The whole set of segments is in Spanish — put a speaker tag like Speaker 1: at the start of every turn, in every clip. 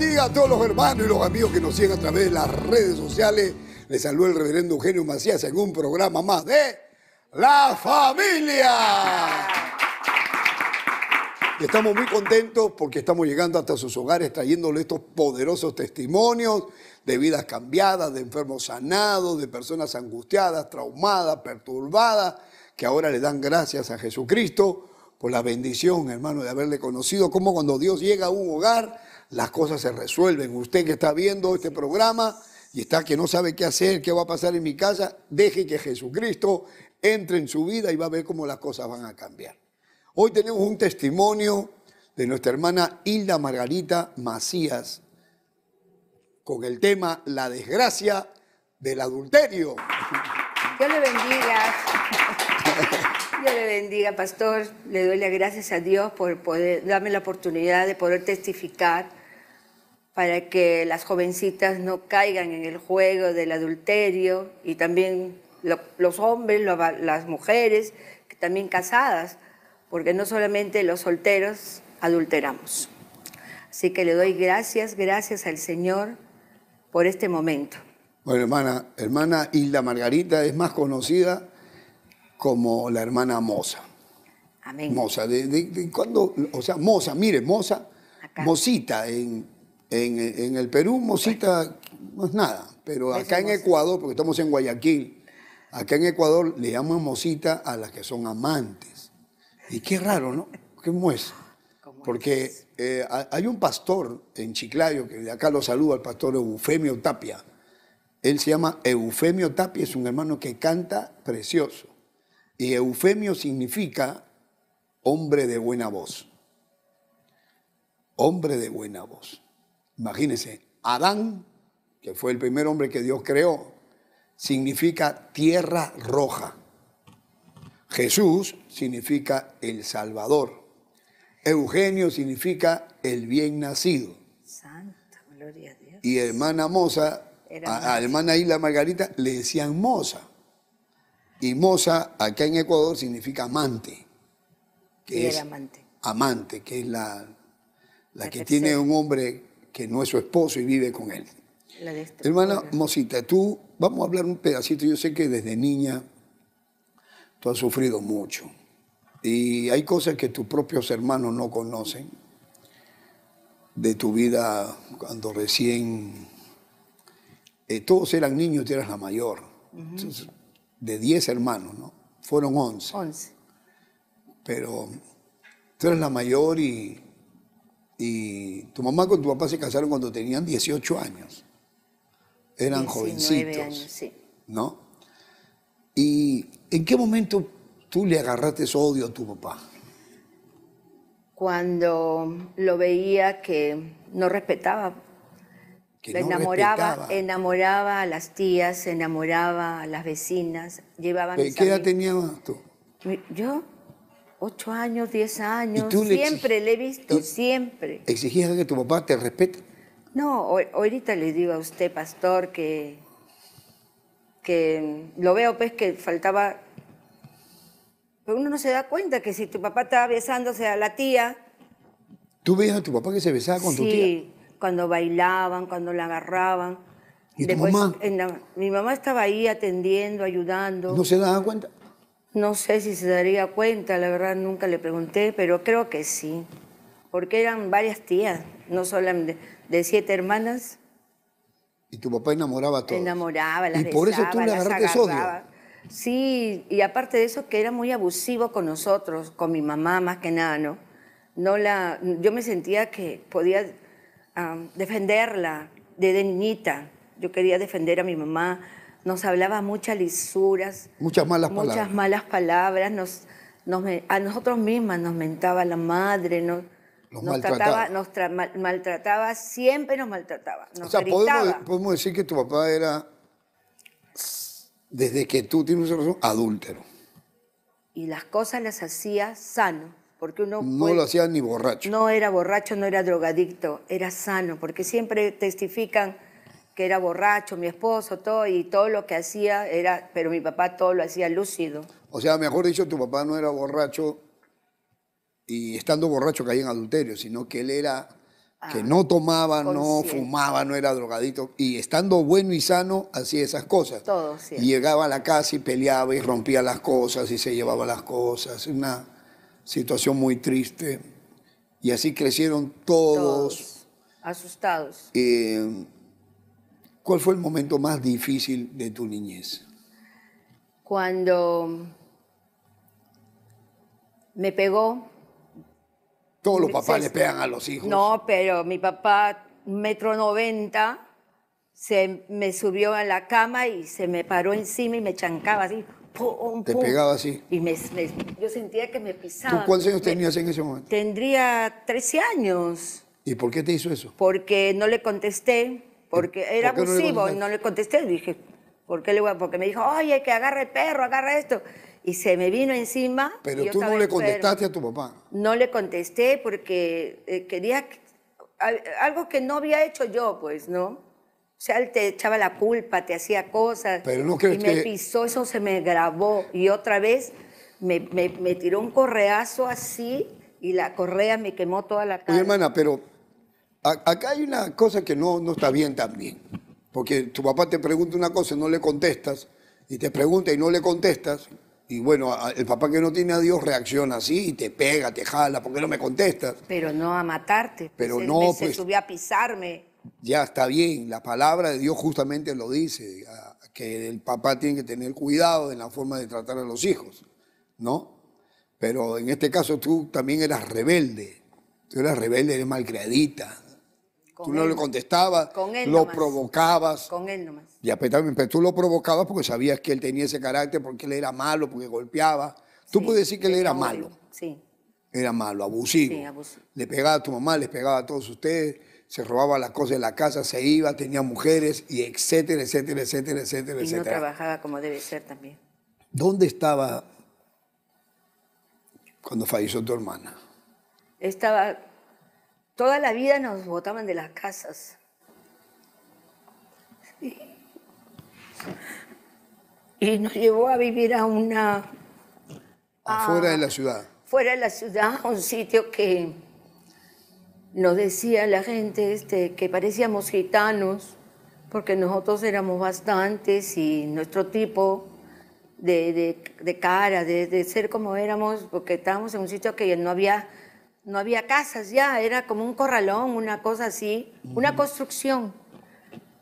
Speaker 1: bendiga a todos los hermanos y los amigos que nos siguen a través de las redes sociales. Les saluda el reverendo Eugenio Macías en un programa más de La Familia. Y estamos muy contentos porque estamos llegando hasta sus hogares trayéndole estos poderosos testimonios de vidas cambiadas, de enfermos sanados, de personas angustiadas, traumadas, perturbadas, que ahora le dan gracias a Jesucristo por la bendición, hermano, de haberle conocido, como cuando Dios llega a un hogar las cosas se resuelven. Usted que está viendo este programa y está que no sabe qué hacer, qué va a pasar en mi casa, deje que Jesucristo entre en su vida y va a ver cómo las cosas van a cambiar. Hoy tenemos un testimonio de nuestra hermana Hilda Margarita Macías con el tema La desgracia del adulterio.
Speaker 2: Dios le bendiga. Dios le bendiga, pastor. Le doy las gracias a Dios por poder darme la oportunidad de poder testificar para que las jovencitas no caigan en el juego del adulterio y también los hombres, las mujeres, también casadas, porque no solamente los solteros adulteramos. Así que le doy gracias, gracias al Señor por
Speaker 1: este momento. Bueno, hermana, hermana Hilda Margarita es más conocida como la hermana Moza. Amén. Moza, de, cuando, o sea, Moza, mire, Moza, Mosita en en, el Perú, Mosita no es nada, pero acá en Ecuador, porque estamos en Guayaquil, acá en Ecuador le llaman Mosita a las que son amantes. Y qué raro, ¿no? ¿Qué muestra? Porque eh, hay un pastor en Chiclayo, que de acá lo saluda el pastor Eufemio Tapia. Él se llama Eufemio Tapia, es un hermano que canta precioso. Y Eufemio significa hombre de buena voz. Hombre de buena voz. Imagínense, Adán, que fue el primer hombre que Dios creó, significa tierra roja. Jesús significa el Salvador. Eugenio significa el bien nacido.
Speaker 2: Santa, gloria a Dios.
Speaker 1: Y hermana Moza, a, hermana Isla Margarita, le decían Moza. Y Moza, acá en Ecuador, significa amante. Que es amante. Amante, que es la, la, que tiene un hombre que no es su esposo y vive con él. Hermana Mosita, tú, vamos a hablar un pedacito. Yo sé que desde niña tú has sufrido mucho. Y hay cosas que tus propios hermanos no conocen de tu vida cuando recién... Eh, todos eran niños, tú eras la mayor. de 10 hermanos, ¿no? Fueron 11. 11. Pero tú eres la mayor y y tu mamá con tu papá se casaron cuando tenían 18 años. Eran jovencitos. Años, sí. ¿No? ¿Y en qué momento tú le agarraste ese odio a tu papá?
Speaker 2: Cuando lo veía que no respetaba. Que no enamoraba, enamoraba a las tías, enamoraba a las vecinas, llevaba ¿Qué edad
Speaker 1: tenías tú? Yo,
Speaker 2: ocho años, diez años, siempre le, he visto, siempre.
Speaker 1: ¿Exigías que tu papá te respete?
Speaker 2: No, ahorita le digo a usted, pastor, que, que lo veo pues que faltaba... Pero uno no se da cuenta que si tu papá estaba besándose a la tía...
Speaker 1: ¿Tú veías a tu papá que se besaba con tu tía? Sí,
Speaker 2: cuando bailaban, cuando la agarraban. ¿Y mi mamá estaba ahí atendiendo, ayudando. ¿No se da cuenta? No sé si se daría cuenta, la verdad nunca le pregunté, pero creo que sí, porque eran varias tías, no solamente de siete hermanas.
Speaker 1: Y tu papá enamoraba a todos.
Speaker 2: Enamoraba, las Y por eso tú le agarraste odio. Sí, y aparte de eso que era muy abusivo con nosotros, con mi mamá más que nada, ¿no? la, yo me sentía que podía ah, defenderla desde niñita. Yo quería defender a mi mamá, nos hablaba muchas lisuras.
Speaker 1: Muchas malas palabras. Muchas
Speaker 2: malas palabras. a nosotros mismas nos mentaba la madre, nos,
Speaker 1: maltrataba.
Speaker 2: maltrataba, siempre nos maltrataba. o sea, podemos,
Speaker 1: decir que tu papá era, desde que tú tienes razón, adúltero.
Speaker 2: Y las cosas las hacía sano. Porque uno no lo
Speaker 1: hacía ni borracho.
Speaker 2: No era borracho, no era drogadicto, era sano, porque siempre testifican que era borracho, mi esposo, todo, y todo lo que hacía era, pero mi papá todo lo hacía lúcido.
Speaker 1: O sea, mejor dicho, tu papá no era borracho y estando borracho caía en adulterio, sino que él era que ah, no tomaba, no fumaba, no era drogadito, y estando bueno y sano hacía esas cosas. Todo, sí. llegaba a la casa y peleaba y rompía las cosas y se llevaba las cosas, una situación muy triste. Y así crecieron todos. todos
Speaker 2: asustados.
Speaker 1: Eh, ¿Cuál fue el momento más difícil de tu niñez?
Speaker 2: Cuando me pegó.
Speaker 1: Todos los papás le pegan a los hijos. No,
Speaker 2: pero mi papá, metro noventa, se me subió a la cama y se me paró encima y me chancaba así. Te pegaba así. Y me, yo sentía que me
Speaker 1: pisaba. ¿Tú cuántos años tenías en ese momento?
Speaker 2: Tendría 13 años.
Speaker 1: ¿Y por qué te hizo eso?
Speaker 2: Porque no le contesté porque era abusivo no y no le contesté. Dije, ¿por qué le voy a...? Porque me dijo, oye, que agarre el perro, agarra esto. Y se me vino encima. Pero tú no le contestaste a tu papá. No le contesté porque eh, quería algo que no había hecho yo, pues, ¿no? O sea, él te echaba la culpa, te hacía cosas. Pero no y me pisó, eso se me grabó. Y otra vez me, me, me, tiró un correazo así y la correa me quemó toda la
Speaker 1: cara. Mi hermana, pero acá hay una cosa que no, no está bien también. Porque tu papá te pregunta una cosa y no le contestas, y te pregunta y no le contestas, y bueno, el papá que no tiene a Dios reacciona así y te pega, te jala, porque no me contestas?
Speaker 2: Pero no a matarte. Pues, Pero se, no, pues, subió a pisarme.
Speaker 1: Ya está bien, la palabra de Dios justamente lo dice, que el papá tiene que tener cuidado en la forma de tratar a los hijos, ¿no? Pero en este caso tú también eras rebelde, tú eras rebelde, eres malcriadita, tú no le contestabas, con lo provocabas. Con él nomás. Y pero tú lo provocabas porque sabías que él tenía ese carácter, porque él era malo, porque golpeaba. Tú puedes decir que él era malo. Sí. Era malo, abusivo. Sí, abusivo. Le pegaba a tu mamá, le pegaba a todos ustedes, se robaba las cosas de la casa, se iba, tenía mujeres, y etcétera, etcétera, etcétera, etcétera, y no
Speaker 2: trabajaba como debe ser también.
Speaker 1: ¿Dónde estaba cuando falleció tu hermana?
Speaker 2: Estaba Toda la vida nos botaban de las
Speaker 1: casas.
Speaker 2: Y nos llevó a vivir a una...
Speaker 1: Fuera de la ciudad.
Speaker 2: Fuera de la ciudad, un sitio que nos decía la gente este, que parecíamos gitanos, porque nosotros éramos bastantes y nuestro tipo de, cara, de, de, ser como éramos, porque estábamos en un sitio que no había no había casas ya, era como un corralón, una cosa así, una construcción.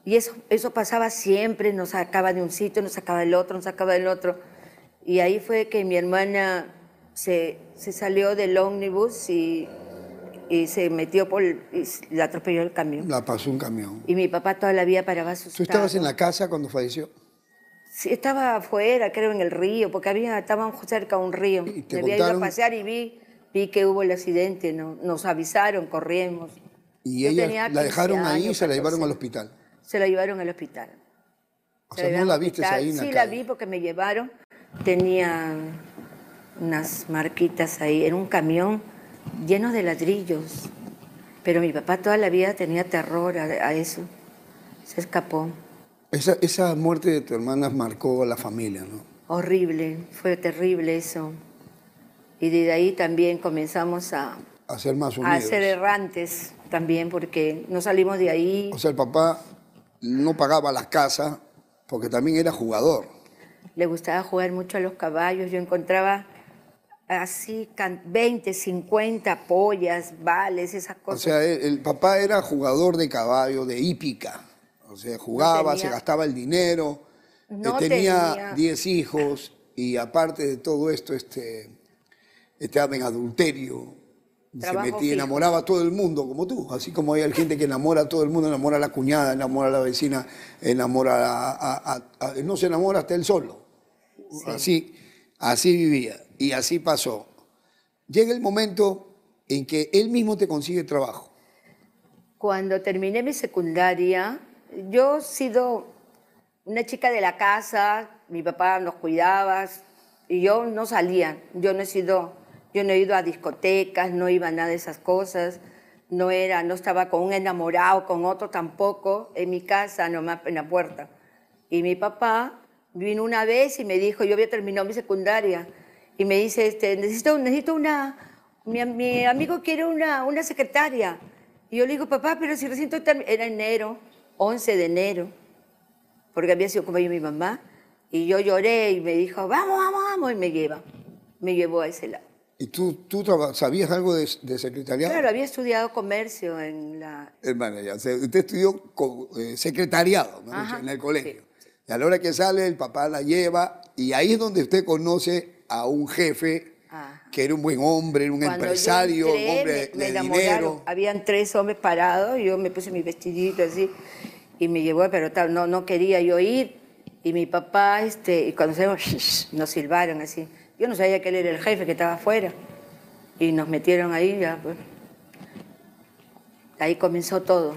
Speaker 2: Y eso, eso pasaba siempre, nos sacaba de un sitio, nos sacaba del otro, nos sacaba del otro. Y ahí fue que mi hermana se, se salió del ómnibus y, y, se metió por. y la atropelló el
Speaker 1: camión. La pasó un camión.
Speaker 2: Y mi papá toda la vida paraba sus. ¿Tú estabas en la
Speaker 1: casa cuando falleció?
Speaker 2: Sí, estaba afuera, creo en el río, porque había, estaban cerca un río. ¿Y te Me había ido a pasear y vi que hubo el accidente, no, nos avisaron, corrimos.
Speaker 1: ¿Y ella la dejaron ahí y se la llevaron al hospital?
Speaker 2: Se la llevaron al hospital.
Speaker 1: O sea, no la viste ahí en Sí, la,
Speaker 2: vi porque me llevaron. Tenía unas marquitas ahí, en un camión lleno de ladrillos. Pero mi papá toda la vida tenía terror a, a eso. Se escapó.
Speaker 1: Esa, esa muerte de tu hermana marcó a la familia, ¿no?
Speaker 2: Horrible, fue terrible eso y de ahí también comenzamos a,
Speaker 1: hacer más unidos. A ser
Speaker 2: errantes también, porque no salimos de ahí.
Speaker 1: O sea, el papá no pagaba las casas porque también era jugador.
Speaker 2: Le gustaba jugar mucho a los caballos. Yo encontraba así 20, 50 pollas, vales, esas cosas. O
Speaker 1: sea, el, papá era jugador de caballo, de hípica. O sea, jugaba, se gastaba el dinero.
Speaker 2: No eh, tenía
Speaker 1: 10 hijos y aparte de todo esto, este, estaba en adulterio, se metía, enamoraba a todo el mundo, como tú, así como hay gente que enamora a todo el mundo, enamora a la cuñada, enamora a la vecina, enamora a... no se enamora hasta él solo. Así, así vivía y así pasó. Llega el momento en que él mismo te consigue trabajo.
Speaker 2: Cuando terminé mi secundaria, yo he sido una chica de la casa, mi papá nos cuidaba y yo no salía, yo no he sido yo no he ido a discotecas, no iba a nada de esas cosas. No era, no estaba con un enamorado, con otro tampoco, en mi casa, nomás en la puerta. Y mi papá vino una vez y me dijo, yo había terminado mi secundaria, y me dice, este, necesito, necesito una, mi, amigo quiere una, una secretaria. Y yo le digo, papá, pero si recién era enero, 11 de enero, porque había sido como yo mi mamá, y yo lloré y me dijo, vamos, vamos, vamos, y me lleva, me llevó a ese lado.
Speaker 1: ¿Y tú, tú sabías algo de, secretariado? Claro,
Speaker 2: había estudiado comercio en la...
Speaker 1: Hermana, eh, ya, usted estudió eh, secretariado en el colegio. Y a la hora que sale, el papá la lleva y ahí es donde usted conoce a un jefe que era un buen hombre, un empresario, un hombre de, dinero.
Speaker 2: Habían tres hombres parados, yo me puse mi vestidito así y me llevó, pero tal, no, no quería yo ir. Y mi papá, este, y cuando nos silbaron así, yo no sabía que él era el jefe que estaba afuera. Y nos metieron ahí, ya pues. Ahí comenzó todo.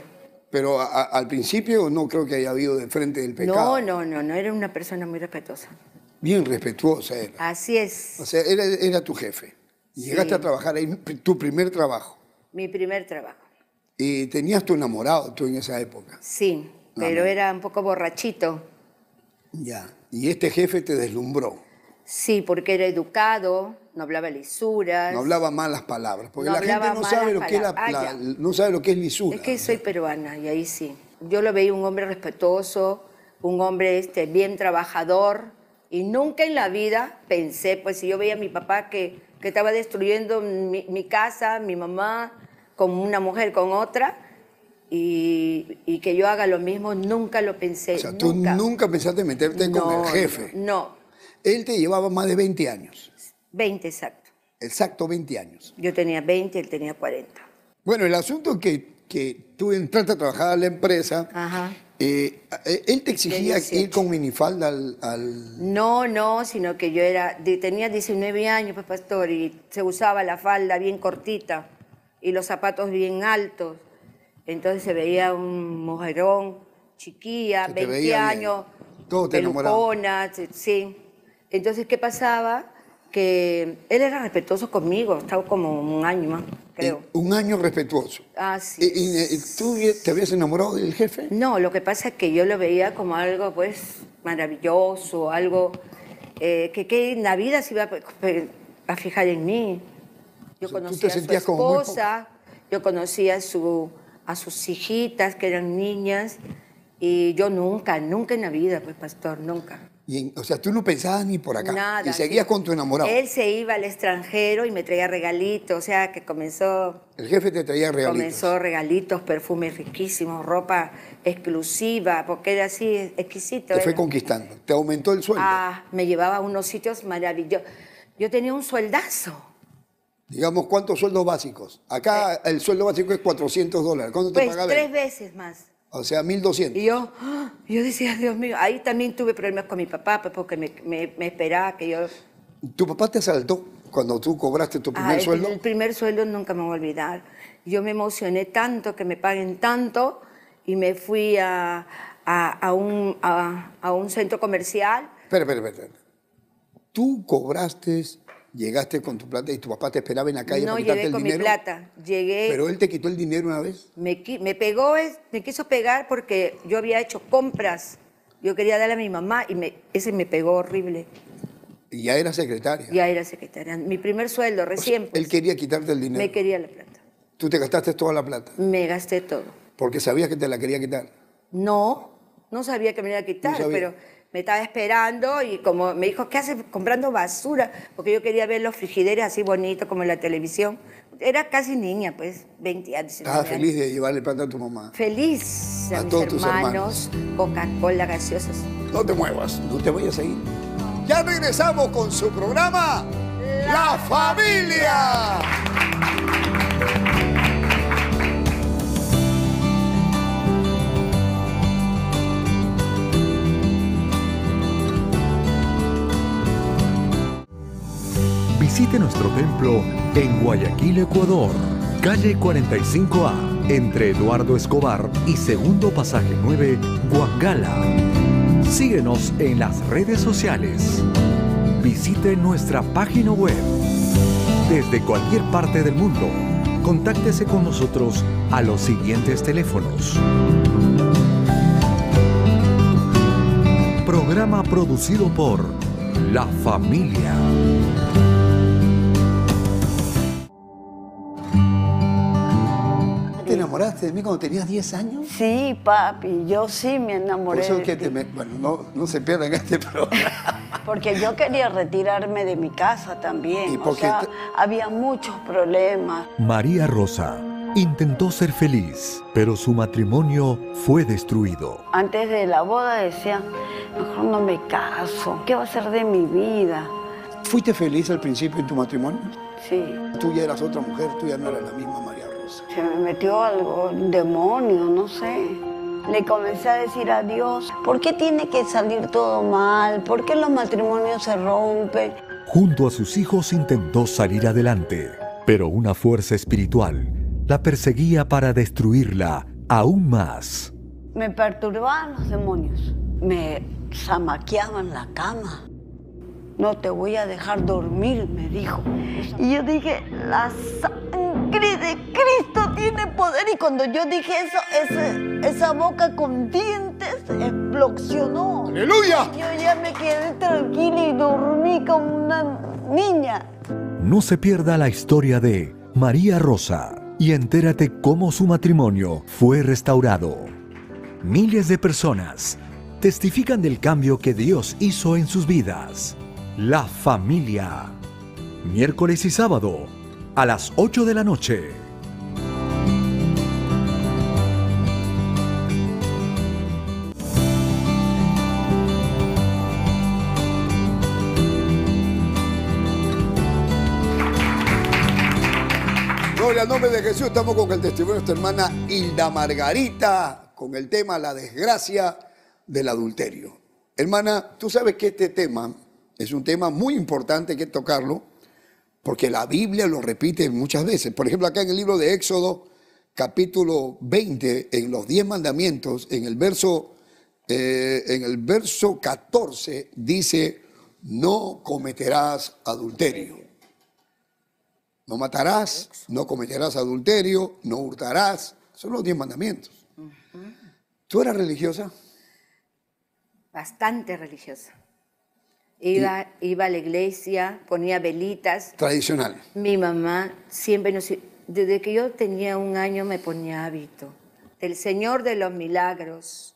Speaker 1: Pero al principio no creo que haya habido de frente del pecado.
Speaker 2: No, no, no, no, era una persona muy respetuosa.
Speaker 1: Bien respetuosa era.
Speaker 2: Así es.
Speaker 1: O sea, era, tu jefe. Y Llegaste a trabajar ahí, tu primer trabajo.
Speaker 2: Mi primer trabajo.
Speaker 1: ¿Y tenías tu enamorado tú en esa época?
Speaker 2: Sí, ah, pero era un poco borrachito.
Speaker 1: Ya, y este jefe te deslumbró.
Speaker 2: Sí, porque era educado, no hablaba lisuras. No hablaba
Speaker 1: malas palabras, porque no la gente no sabe, lo que es la, ah, no sabe lo que es lisura. Es
Speaker 2: que soy peruana y ahí sí. Yo lo veía un hombre respetuoso, un hombre este, bien trabajador y nunca en la vida pensé, pues si yo veía a mi papá que, que estaba destruyendo mi, casa, mi mamá, con una mujer, con otra, y, y, que yo haga lo mismo, nunca lo pensé. O sea, tú
Speaker 1: nunca pensaste meterte con el jefe.
Speaker 2: no. no él te llevaba más de 20 años. 20 exacto. Exacto, 20 años. Yo tenía 20, él tenía 40.
Speaker 1: Bueno, el asunto es que, que tú entraste a trabajar a la empresa. Ajá. Eh, eh, ¿Él te exigía ir con minifalda al,
Speaker 2: No, no, sino que yo era, tenía 19 años, pues, pastor, y se usaba la falda bien cortita y los zapatos bien altos. Entonces se veía un mujerón, chiquilla, 20 años.
Speaker 1: años, pelucona,
Speaker 2: sí. Entonces, ¿qué pasaba? Que él era respetuoso conmigo, estaba como un año más,
Speaker 1: creo. Eh, un año respetuoso.
Speaker 2: Ah, sí. Eh, ¿Y,
Speaker 1: eh, tú te habías enamorado del jefe?
Speaker 2: No, lo que pasa es que yo lo veía como algo, pues, maravilloso, algo que, que en la vida se iba a, fijar en mí.
Speaker 3: Yo conocía a su esposa,
Speaker 2: yo conocía a, su, a sus hijitas que eran niñas, y yo nunca, nunca en la vida, pues, pastor, nunca
Speaker 1: o sea, tú no pensabas ni por acá. y seguías con tu enamorado. Él
Speaker 2: se iba al extranjero y me traía regalitos, o sea, que comenzó...
Speaker 1: El jefe te traía regalitos. Comenzó
Speaker 2: regalitos, perfumes riquísimos, ropa exclusiva, porque era así, exquisito. Te fue
Speaker 1: conquistando, te aumentó el sueldo. Ah,
Speaker 2: me llevaba a unos sitios maravillosos. Yo tenía un sueldazo.
Speaker 1: Digamos, ¿cuántos sueldos básicos? Acá eh. el sueldo básico es 400 dólares. ¿Cuánto te pues, Tres
Speaker 2: veces más.
Speaker 1: O sea, 1200. Y yo,
Speaker 2: ¡ah! yo decía, Dios mío, ahí también tuve problemas con mi papá, pues, porque me, esperaba que yo...
Speaker 1: ¿Tu papá te asaltó cuando tú cobraste tu primer sueldo?
Speaker 2: El primer sueldo nunca me voy a olvidar. Yo me emocioné tanto, que me paguen tanto, y me fui a, un, a un, centro comercial.
Speaker 1: Espera, espera, espera. Tú cobraste llegaste con tu plata y tu papá te esperaba en la calle no, para el dinero. No, llegué con mi
Speaker 2: plata, llegué... ¿Pero él
Speaker 1: te quitó el dinero una vez?
Speaker 2: Me, me pegó, me quiso pegar porque yo había hecho compras. Yo quería darle a mi mamá y ese me pegó horrible.
Speaker 1: ¿Y ya era secretaria?
Speaker 2: Ya era secretaria. Mi primer sueldo, recién.
Speaker 1: Pues. él quería quitarte el dinero. Me quería la plata. ¿Tú te gastaste toda la plata? Me gasté todo. ¿Porque sabías que te la quería quitar?
Speaker 2: No, no sabía que me iba a quitar, pero me estaba esperando y como me dijo, ¿qué haces comprando basura? Porque yo quería ver los frigideros así bonitos como en la televisión. Era casi niña, pues, 20 años. Estaba feliz
Speaker 1: de llevarle plata a tu mamá.
Speaker 2: Feliz. A, mis todos hermanos, tus hermanos. Coca-Cola, gaseosas. No te muevas,
Speaker 1: no te voy a seguir. Ya regresamos con su programa La,
Speaker 3: familia.
Speaker 4: Visite nuestro templo en Guayaquil, Ecuador, calle 45A, entre Eduardo Escobar y segundo pasaje 9, Guangala. Síguenos en las redes sociales. Visite nuestra página web. Desde cualquier parte del mundo, contáctese con nosotros a los siguientes teléfonos. Programa producido por La Familia.
Speaker 3: enamoraste de mí cuando tenías 10 años? Sí, papi, yo sí me enamoré. eso que
Speaker 1: bueno, no, se pierdan este
Speaker 3: programa. Porque yo quería retirarme de mi casa también. porque o sea, había muchos problemas.
Speaker 4: María Rosa intentó ser feliz, pero su matrimonio fue destruido.
Speaker 3: Antes de la boda decía, mejor no me caso, ¿qué va a ser de mi vida?
Speaker 1: ¿Fuiste feliz al principio en tu matrimonio? Sí. Tú ya eras otra mujer, tú ya no eras la misma madre
Speaker 3: se me metió algo, un demonio, no sé. Le comencé a decir a Dios, ¿por qué tiene que salir todo mal? ¿Por qué los matrimonios se rompen?
Speaker 4: Junto a sus hijos intentó salir adelante, pero una fuerza espiritual la perseguía para destruirla aún más.
Speaker 3: Me perturbaban los demonios, me zamaqueaban la cama. No te voy a dejar dormir, me dijo. Y yo dije, la sangre Cristo tiene poder. Y cuando yo dije eso, esa boca con dientes explosionó. ¡Aleluya! yo ya me quedé tranquila y dormí como una niña.
Speaker 4: No se pierda la historia de María Rosa y entérate cómo su matrimonio fue restaurado. Miles de personas testifican del cambio que Dios hizo en sus vidas. La familia. Miércoles y sábado a las 8 de la noche.
Speaker 1: En el nombre de Jesús. Estamos con el testimonio de nuestra hermana Hilda Margarita, con el tema La desgracia del adulterio. Hermana, tú sabes que este tema es un tema muy importante que tocarlo, porque la Biblia lo repite muchas veces. Por ejemplo, acá en el libro de Éxodo, capítulo 20, en los 10 mandamientos, en el verso, eh, en el verso 14, dice, no cometerás adulterio. No matarás, no cometerás adulterio, no hurtarás. Son los diez mandamientos. ¿Tú eras religiosa?
Speaker 2: Bastante religiosa. Iba, iba a la iglesia, ponía velitas.
Speaker 1: Tradicional.
Speaker 2: Mi mamá siempre nos... Desde que yo tenía un año me ponía hábito. Del Señor de los Milagros.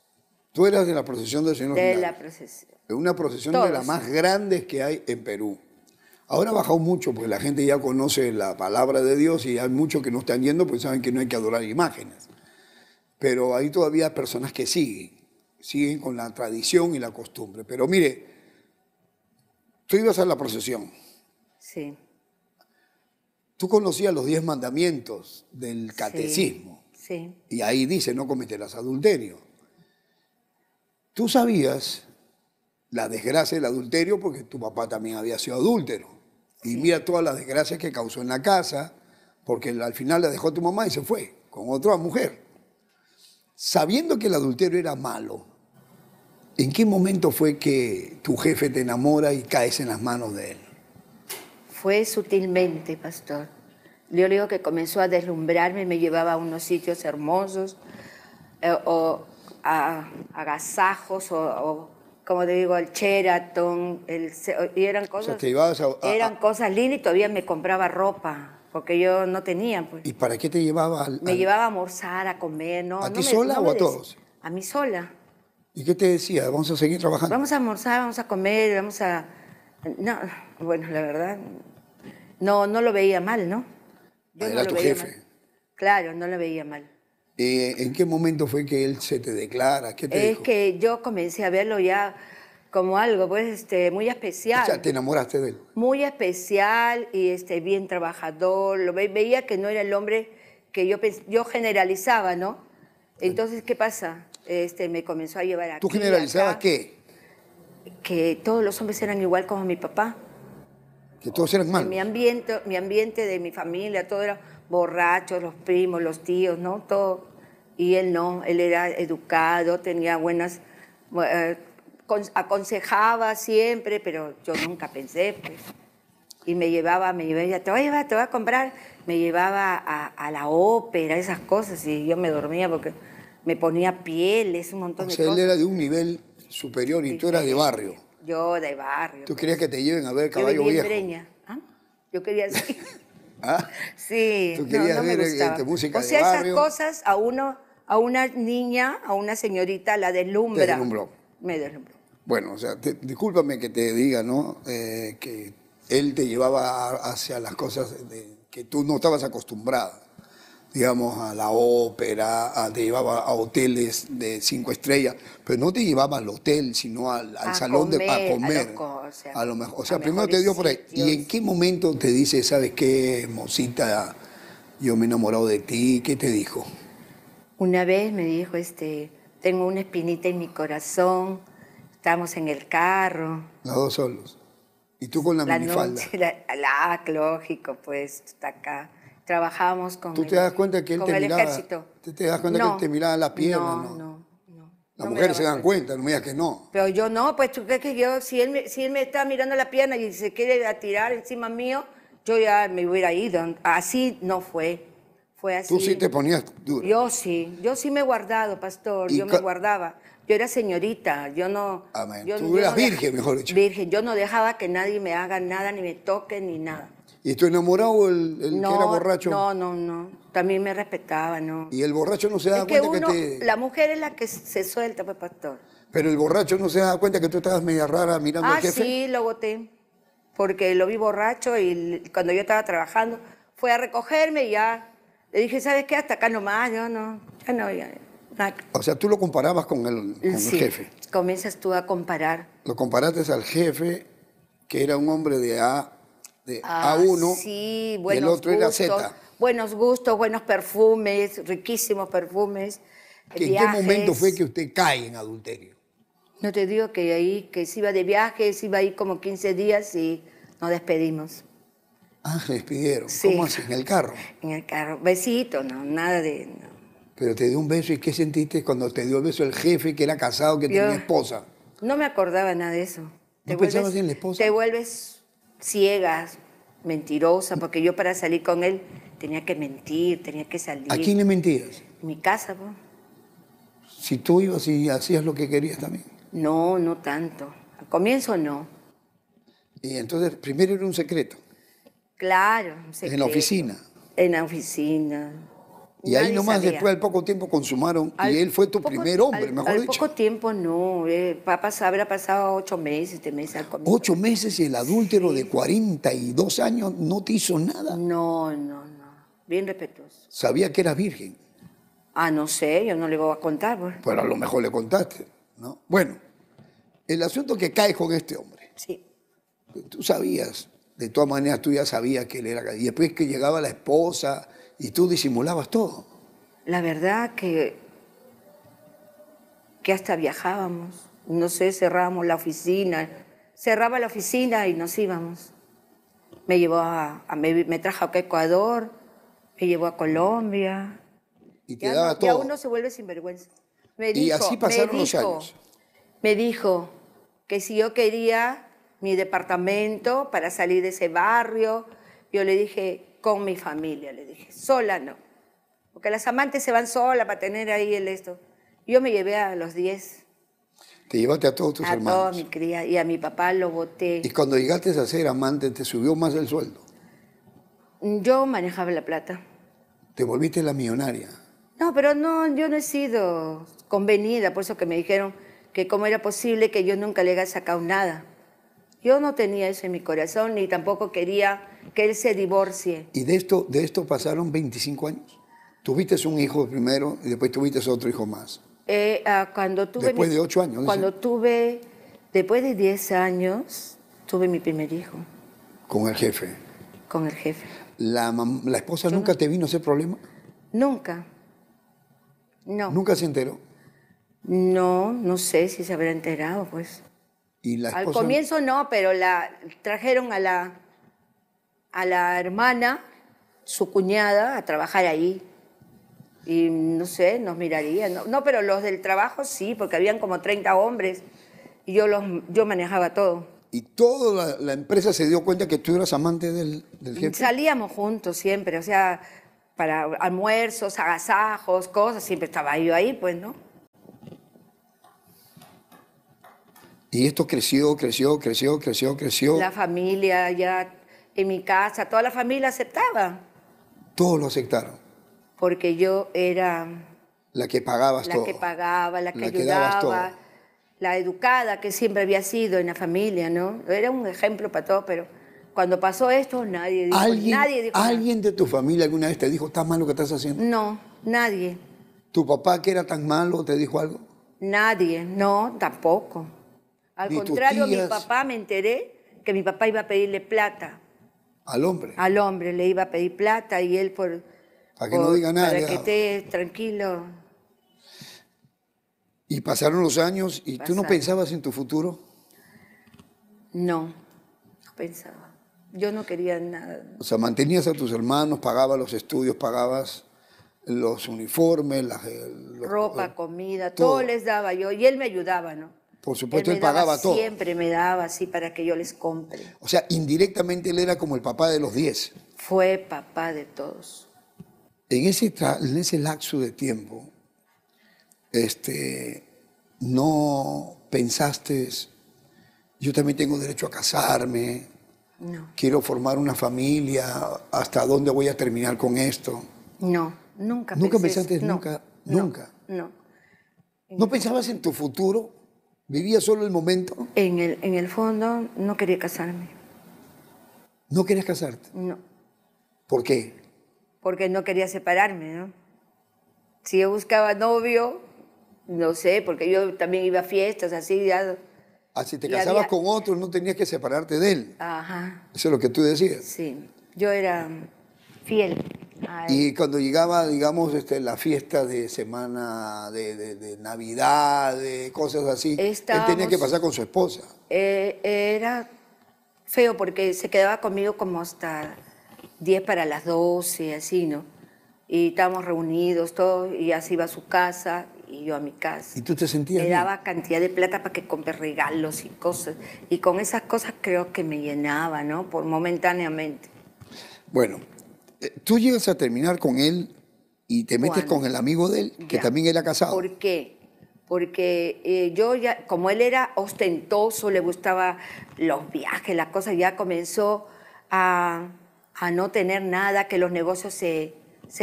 Speaker 1: Tú eras de la procesión del Señor de los Milagros. De la procesión. una procesión de las más grandes que hay en Perú. Ahora ha bajado mucho porque la gente ya conoce la palabra de Dios y hay muchos que no están yendo porque saben que no hay que adorar imágenes. Pero hay todavía personas que siguen, siguen con la tradición y la costumbre. Pero mire, tú ibas a la procesión. Sí. Tú conocías los diez mandamientos del catecismo. Sí. sí. Y ahí dice, no cometerás adulterio. Tú sabías la desgracia del adulterio porque tu papá también había sido adúltero. Y mira todas las desgracias que causó en la casa, porque al final la dejó tu mamá y se fue con otra mujer. Sabiendo que el adulterio era malo, ¿en qué momento fue que tu jefe te enamora y caes en las manos de él?
Speaker 2: Fue sutilmente, pastor. Yo digo que comenzó a deslumbrarme, me llevaba a unos sitios hermosos, eh, o a agasajos o como te digo, el cheratón, el, y eran cosas. eran cosas lindas y todavía me compraba ropa, porque yo no tenía. Pues.
Speaker 1: ¿Y para qué te llevaba? Al, me llevaba
Speaker 2: a almorzar, a comer, ¿no? ¿A ti sola o a todos? A mí sola.
Speaker 1: ¿Y qué te decía? Vamos a seguir trabajando. Vamos
Speaker 2: a almorzar, vamos a comer, vamos a. No, bueno, la verdad, no, no lo veía mal, ¿no?
Speaker 1: Era tu jefe.
Speaker 2: Claro, no lo veía mal.
Speaker 1: Eh, ¿En qué momento fue que él se te declara? es
Speaker 2: que yo comencé a verlo ya como algo pues este muy especial. O sea, te
Speaker 1: enamoraste de él.
Speaker 2: Muy especial y este bien trabajador, lo veía que no era el hombre que yo yo generalizaba, ¿no? Entonces, ¿qué pasa? Este me comenzó a llevar a ¿Tú
Speaker 1: generalizabas qué? Que
Speaker 2: todos los hombres eran igual como mi papá.
Speaker 1: Que todos eran malos. Mi
Speaker 2: ambiente, mi ambiente de mi familia, todo era borrachos, los primos, los tíos, ¿no? Todo. Y él no, él era educado, tenía buenas... Eh, aconsejaba siempre, pero yo nunca pensé, pues. Y me llevaba, me llevaba, te voy a llevar, te voy a comprar. Me llevaba a, la ópera, esas cosas, y yo me dormía porque me ponía pieles, un montón sea, él era de
Speaker 1: un nivel superior y tú eras de barrio.
Speaker 2: Yo de barrio. ¿Tú
Speaker 1: pues. querías que te lleven a ver caballo yo viejo?
Speaker 2: En ¿Ah? Yo quería,
Speaker 1: ¿Ah? Sí. Tú este, O sea, esas
Speaker 2: cosas a uno, a una niña, a una señorita la deslumbra. Me
Speaker 1: Bueno, o sea, discúlpame que te diga, ¿no? Eh, que él te llevaba hacia las cosas de, que tú no estabas acostumbrada digamos, a la ópera, te llevaba a hoteles de cinco estrellas, pero no te llevaba al hotel, sino al, salón de, a comer. A, lo, mejor, o sea, primero te dio por ahí. ¿Y en qué momento te dice, sabes qué, mocita, yo me he enamorado de ti? ¿Qué te dijo?
Speaker 2: Una vez me dijo, este, tengo una espinita en mi corazón, estamos en el carro.
Speaker 1: Los dos solos. ¿Y tú con la, minifalda?
Speaker 2: la, ah, lógico, pues, está acá trabajábamos con. ¿Tú te el, das cuenta que él te Ejército. ¿Te, das cuenta no, que él
Speaker 1: te miraba las No, no, no. las mujeres se dan cuenta, no me digas que no.
Speaker 2: Pero yo no, pues tú crees que yo, si él, me, si está mirando la pierna y se quiere tirar encima mío, yo ya me hubiera ido. Así no fue. Fue así. Tú sí te
Speaker 1: ponías duro.
Speaker 2: Yo sí, yo sí me he guardado, pastor, yo me guardaba. Yo era señorita, yo no. Amén. Yo, Tú eras virgen, mejor dicho. Virgen, yo no dejaba que nadie me haga nada, ni me toque, ni nada.
Speaker 1: ¿Y tu enamorado, el, el que era borracho? No,
Speaker 2: no, no. También me respetaba, ¿no?
Speaker 1: ¿Y el borracho no se da cuenta que, te.?
Speaker 2: La mujer es la que se suelta, pues, pastor.
Speaker 1: Pero el borracho no se da cuenta que tú estabas media rara mirando al ah, jefe. Sí,
Speaker 2: lo boté. Porque lo vi borracho y cuando yo estaba trabajando, fue a recogerme y ya. Le dije, ¿sabes qué? Hasta acá nomás, yo no. Ya no,
Speaker 1: O sea, tú lo comparabas con el, sí. jefe.
Speaker 2: Comienzas tú a comparar.
Speaker 1: Lo comparaste al jefe, que era un hombre de A a uno ah, y el otro era Z.
Speaker 2: Buenos gustos, buenos perfumes, riquísimos perfumes. ¿En qué momento fue que
Speaker 1: usted cae en adulterio?
Speaker 2: No te digo que ahí, que se iba de viaje, se iba ahí como 15 días y nos despedimos.
Speaker 1: Ah, se despidieron. ¿Cómo así? ¿En el carro?
Speaker 2: En el carro. Besito, no, nada de...
Speaker 1: Pero te dio un beso y ¿qué sentiste cuando te dio el beso el jefe que era casado, que tenía esposa?
Speaker 2: No me acordaba nada de eso. ¿No
Speaker 1: te pensabas en la esposa?
Speaker 2: Te vuelves ciegas, mentirosa, porque yo para salir con él tenía que mentir, tenía que salir. ¿A quién le mentías? mi casa, ¿vos?
Speaker 1: Si tú ibas y hacías lo que querías también. No,
Speaker 2: no tanto. Al comienzo
Speaker 1: no. Y entonces, primero era un secreto.
Speaker 2: Claro, un secreto. En la oficina. En la oficina.
Speaker 1: Y ahí nomás después al poco tiempo consumaron y él fue tu primer hombre, mejor dicho.
Speaker 2: Al poco tiempo no, eh, pasado, habrá pasado ocho meses, te me al Ocho
Speaker 1: meses y el adúltero de 42 años no te hizo nada. No, no, no,
Speaker 2: bien respetuoso.
Speaker 1: Sabía que eras virgen.
Speaker 2: Ah, no sé, yo no le voy a
Speaker 1: contar. Pues. Pero a lo mejor le contaste, ¿no? Bueno, el asunto que cae con este hombre. Sí. Tú sabías, de todas maneras tú ya sabías que él era... Y después que llegaba la esposa y tú disimulabas todo. La verdad que,
Speaker 2: que hasta viajábamos, no sé, cerrábamos la oficina, cerraba la oficina y nos íbamos. Me llevó a, me, trajo a Ecuador, me llevó a Colombia. Y te daba uno se vuelve sinvergüenza. y así pasaron los años. Me dijo que si yo quería mi departamento para salir de ese barrio, yo le dije, con mi familia, le dije, sola no. Porque las amantes se van sola para tener ahí el esto. Yo me llevé a los 10.
Speaker 1: Te llevaste a todos tus hermanos. A toda mi
Speaker 2: cría y a mi papá lo boté. Y
Speaker 1: cuando llegaste a ser amante, ¿te subió más el sueldo?
Speaker 2: Yo manejaba la plata.
Speaker 1: ¿Te volviste la millonaria?
Speaker 2: No, pero no, yo no he sido convenida, por eso que me dijeron que cómo era posible que yo nunca le haya sacado nada. Yo no tenía eso en mi corazón, ni tampoco quería que él se divorcie.
Speaker 1: Y de esto, de esto pasaron 25 años. Tuviste un hijo primero y después tuviste otro hijo más.
Speaker 2: Eh, ah, cuando tuve después de 8 años. Cuando tuve, después de 10 años, tuve mi primer hijo.
Speaker 1: Con el jefe. Con el jefe. ¿La, esposa nunca te vino a ese problema?
Speaker 2: Nunca. No.
Speaker 1: ¿Nunca se enteró?
Speaker 2: No, no sé si se habrá enterado, pues.
Speaker 1: ¿Y la esposa? Al comienzo
Speaker 2: no, pero la trajeron a la a la hermana, su cuñada, a trabajar ahí. Y no sé, nos mirarían. No, pero los del trabajo sí, porque habían como 30 hombres y yo, los, yo manejaba todo.
Speaker 1: ¿Y toda la, empresa se dio cuenta que tú eras amante del, del jefe?
Speaker 2: Salíamos juntos siempre, o sea, para almuerzos, agasajos, cosas, siempre estaba yo ahí, pues, ¿no?
Speaker 1: Y esto creció, creció, creció, creció, creció. La
Speaker 2: familia ya en mi casa, toda la familia aceptaba.
Speaker 1: Todos lo aceptaron.
Speaker 2: Porque yo era...
Speaker 1: La que pagaba, todo. La que
Speaker 2: pagaba, la que ayudaba, la educada que siempre había sido en la familia, ¿no? Era un ejemplo para todos, pero cuando pasó esto nadie dijo, ¿Alguien, nadie ¿Alguien
Speaker 1: de tu familia alguna vez te dijo, estás malo, lo que estás haciendo?
Speaker 2: No, nadie.
Speaker 1: ¿Tu papá que era tan malo te dijo algo?
Speaker 2: Nadie, no, tampoco. Al contrario, mi papá me enteré que mi papá iba a pedirle plata al hombre. Al hombre le iba a pedir plata y él por...
Speaker 1: Para que no diga nada. Para que
Speaker 2: esté tranquilo.
Speaker 1: Y pasaron los años y tú no pensabas en tu futuro.
Speaker 2: No, no pensaba. Yo no quería nada.
Speaker 1: O sea, mantenías a tus hermanos, pagabas los estudios, pagabas los uniformes, las... Eh,
Speaker 2: Ropa, eh, comida, todo les daba yo. Y él me ayudaba, ¿no?
Speaker 1: Por supuesto, él, pagaba todo.
Speaker 2: Siempre me daba así para que yo les compre.
Speaker 1: O sea, indirectamente él era como el papá de los diez.
Speaker 2: Fue papá de todos.
Speaker 1: En ese, en ese lapso de tiempo, este, no pensaste, yo también tengo derecho a casarme, no. quiero formar una familia, ¿hasta dónde voy a terminar con esto? No, nunca. Nunca pensaste, nunca, no, nunca. No. ¿No pensabas en tu futuro? ¿Vivía solo el momento? En el, en el fondo no quería casarme. ¿No querías casarte? No. ¿Por qué?
Speaker 2: Porque no quería separarme, ¿no? Si yo buscaba novio, no sé, porque yo también iba a fiestas, así ya...
Speaker 1: Ah, si te casabas con otro, no tenías que separarte de él.
Speaker 2: Ajá.
Speaker 1: Eso es lo que tú decías. Sí,
Speaker 2: yo era mm,
Speaker 1: fiel. Y cuando llegaba, digamos, este, la fiesta de semana, de, Navidad, de cosas así, ¿qué él tenía que pasar con su esposa.
Speaker 2: Eh, era feo porque se quedaba conmigo como hasta 10 para las 12, así, ¿no? Y estábamos reunidos todos, y así iba a su casa y yo a mi casa.
Speaker 1: ¿Y tú te sentías? Me daba
Speaker 2: cantidad de plata para que compre regalos y cosas. Y con esas cosas creo que me llenaba, ¿no? Por momentáneamente.
Speaker 1: Bueno, eh, tú llegas a terminar con él y te metes con el amigo de él, que también era casado. ¿Por
Speaker 2: qué? Porque eh, yo ya, como él era ostentoso, le gustaba los viajes, las cosas, ya comenzó a, no tener nada, que los negocios se,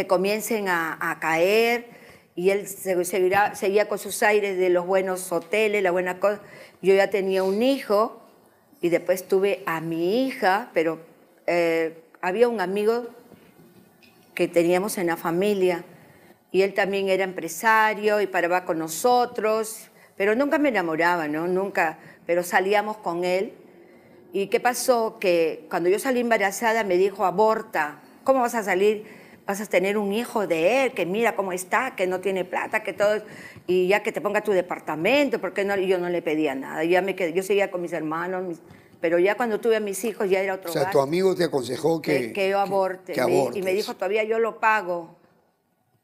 Speaker 2: comiencen a, caer y él seguía con sus aires de los buenos hoteles, la buena cosa. Yo ya tenía un hijo y después tuve a mi hija, pero eh, había un amigo que teníamos en la familia. Y él también era empresario y paraba con nosotros, pero nunca me enamoraba, ¿no? Nunca, pero salíamos con él. ¿Y qué pasó? Que cuando yo salí embarazada me dijo, aborta, ¿cómo vas a salir? Vas a tener un hijo de él, que mira cómo está, que no tiene plata, que todo, y ya que te ponga tu departamento, porque no? yo no le pedía nada, ya me quedé, yo seguía con mis hermanos, mis, pero ya cuando tuve a mis hijos ya era otro O sea, tu
Speaker 1: amigo te aconsejó que... Que,
Speaker 2: yo aborte. y me dijo, todavía yo lo pago.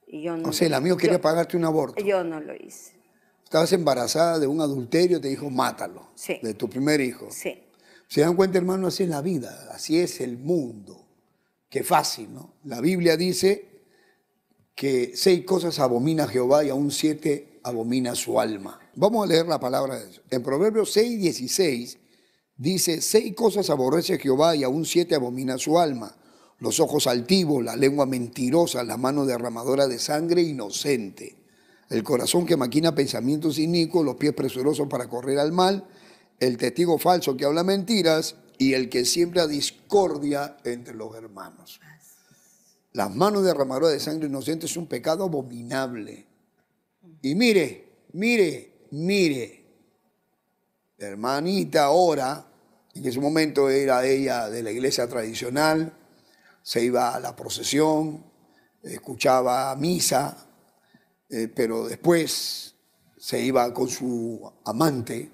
Speaker 2: Y yo no o sea, el amigo quería
Speaker 1: pagarte un aborto. Yo no lo hice. Estabas embarazada de un adulterio, te dijo, mátalo. Sí. De tu primer hijo. Sí. Se dan cuenta, hermano, así es la vida, así es el mundo. Qué fácil, ¿no? La Biblia dice que seis cosas abomina Jehová y aún siete abomina su alma. Vamos a leer la palabra de eso. En Proverbios 6, 16 Dice, seis cosas aborrece Jehová y aún siete abomina su alma. Los ojos altivos, la lengua mentirosa, la mano derramadora de sangre inocente. El corazón que maquina pensamientos inicuos, los pies presurosos para correr al mal, el testigo falso que habla mentiras y el que siembra discordia entre los hermanos. Las manos derramadoras de sangre inocente es un pecado abominable. Y mire, mire, mire, hermanita, ahora en ese momento era ella de la iglesia tradicional, se iba a la procesión, escuchaba misa, eh, pero después se iba con su amante,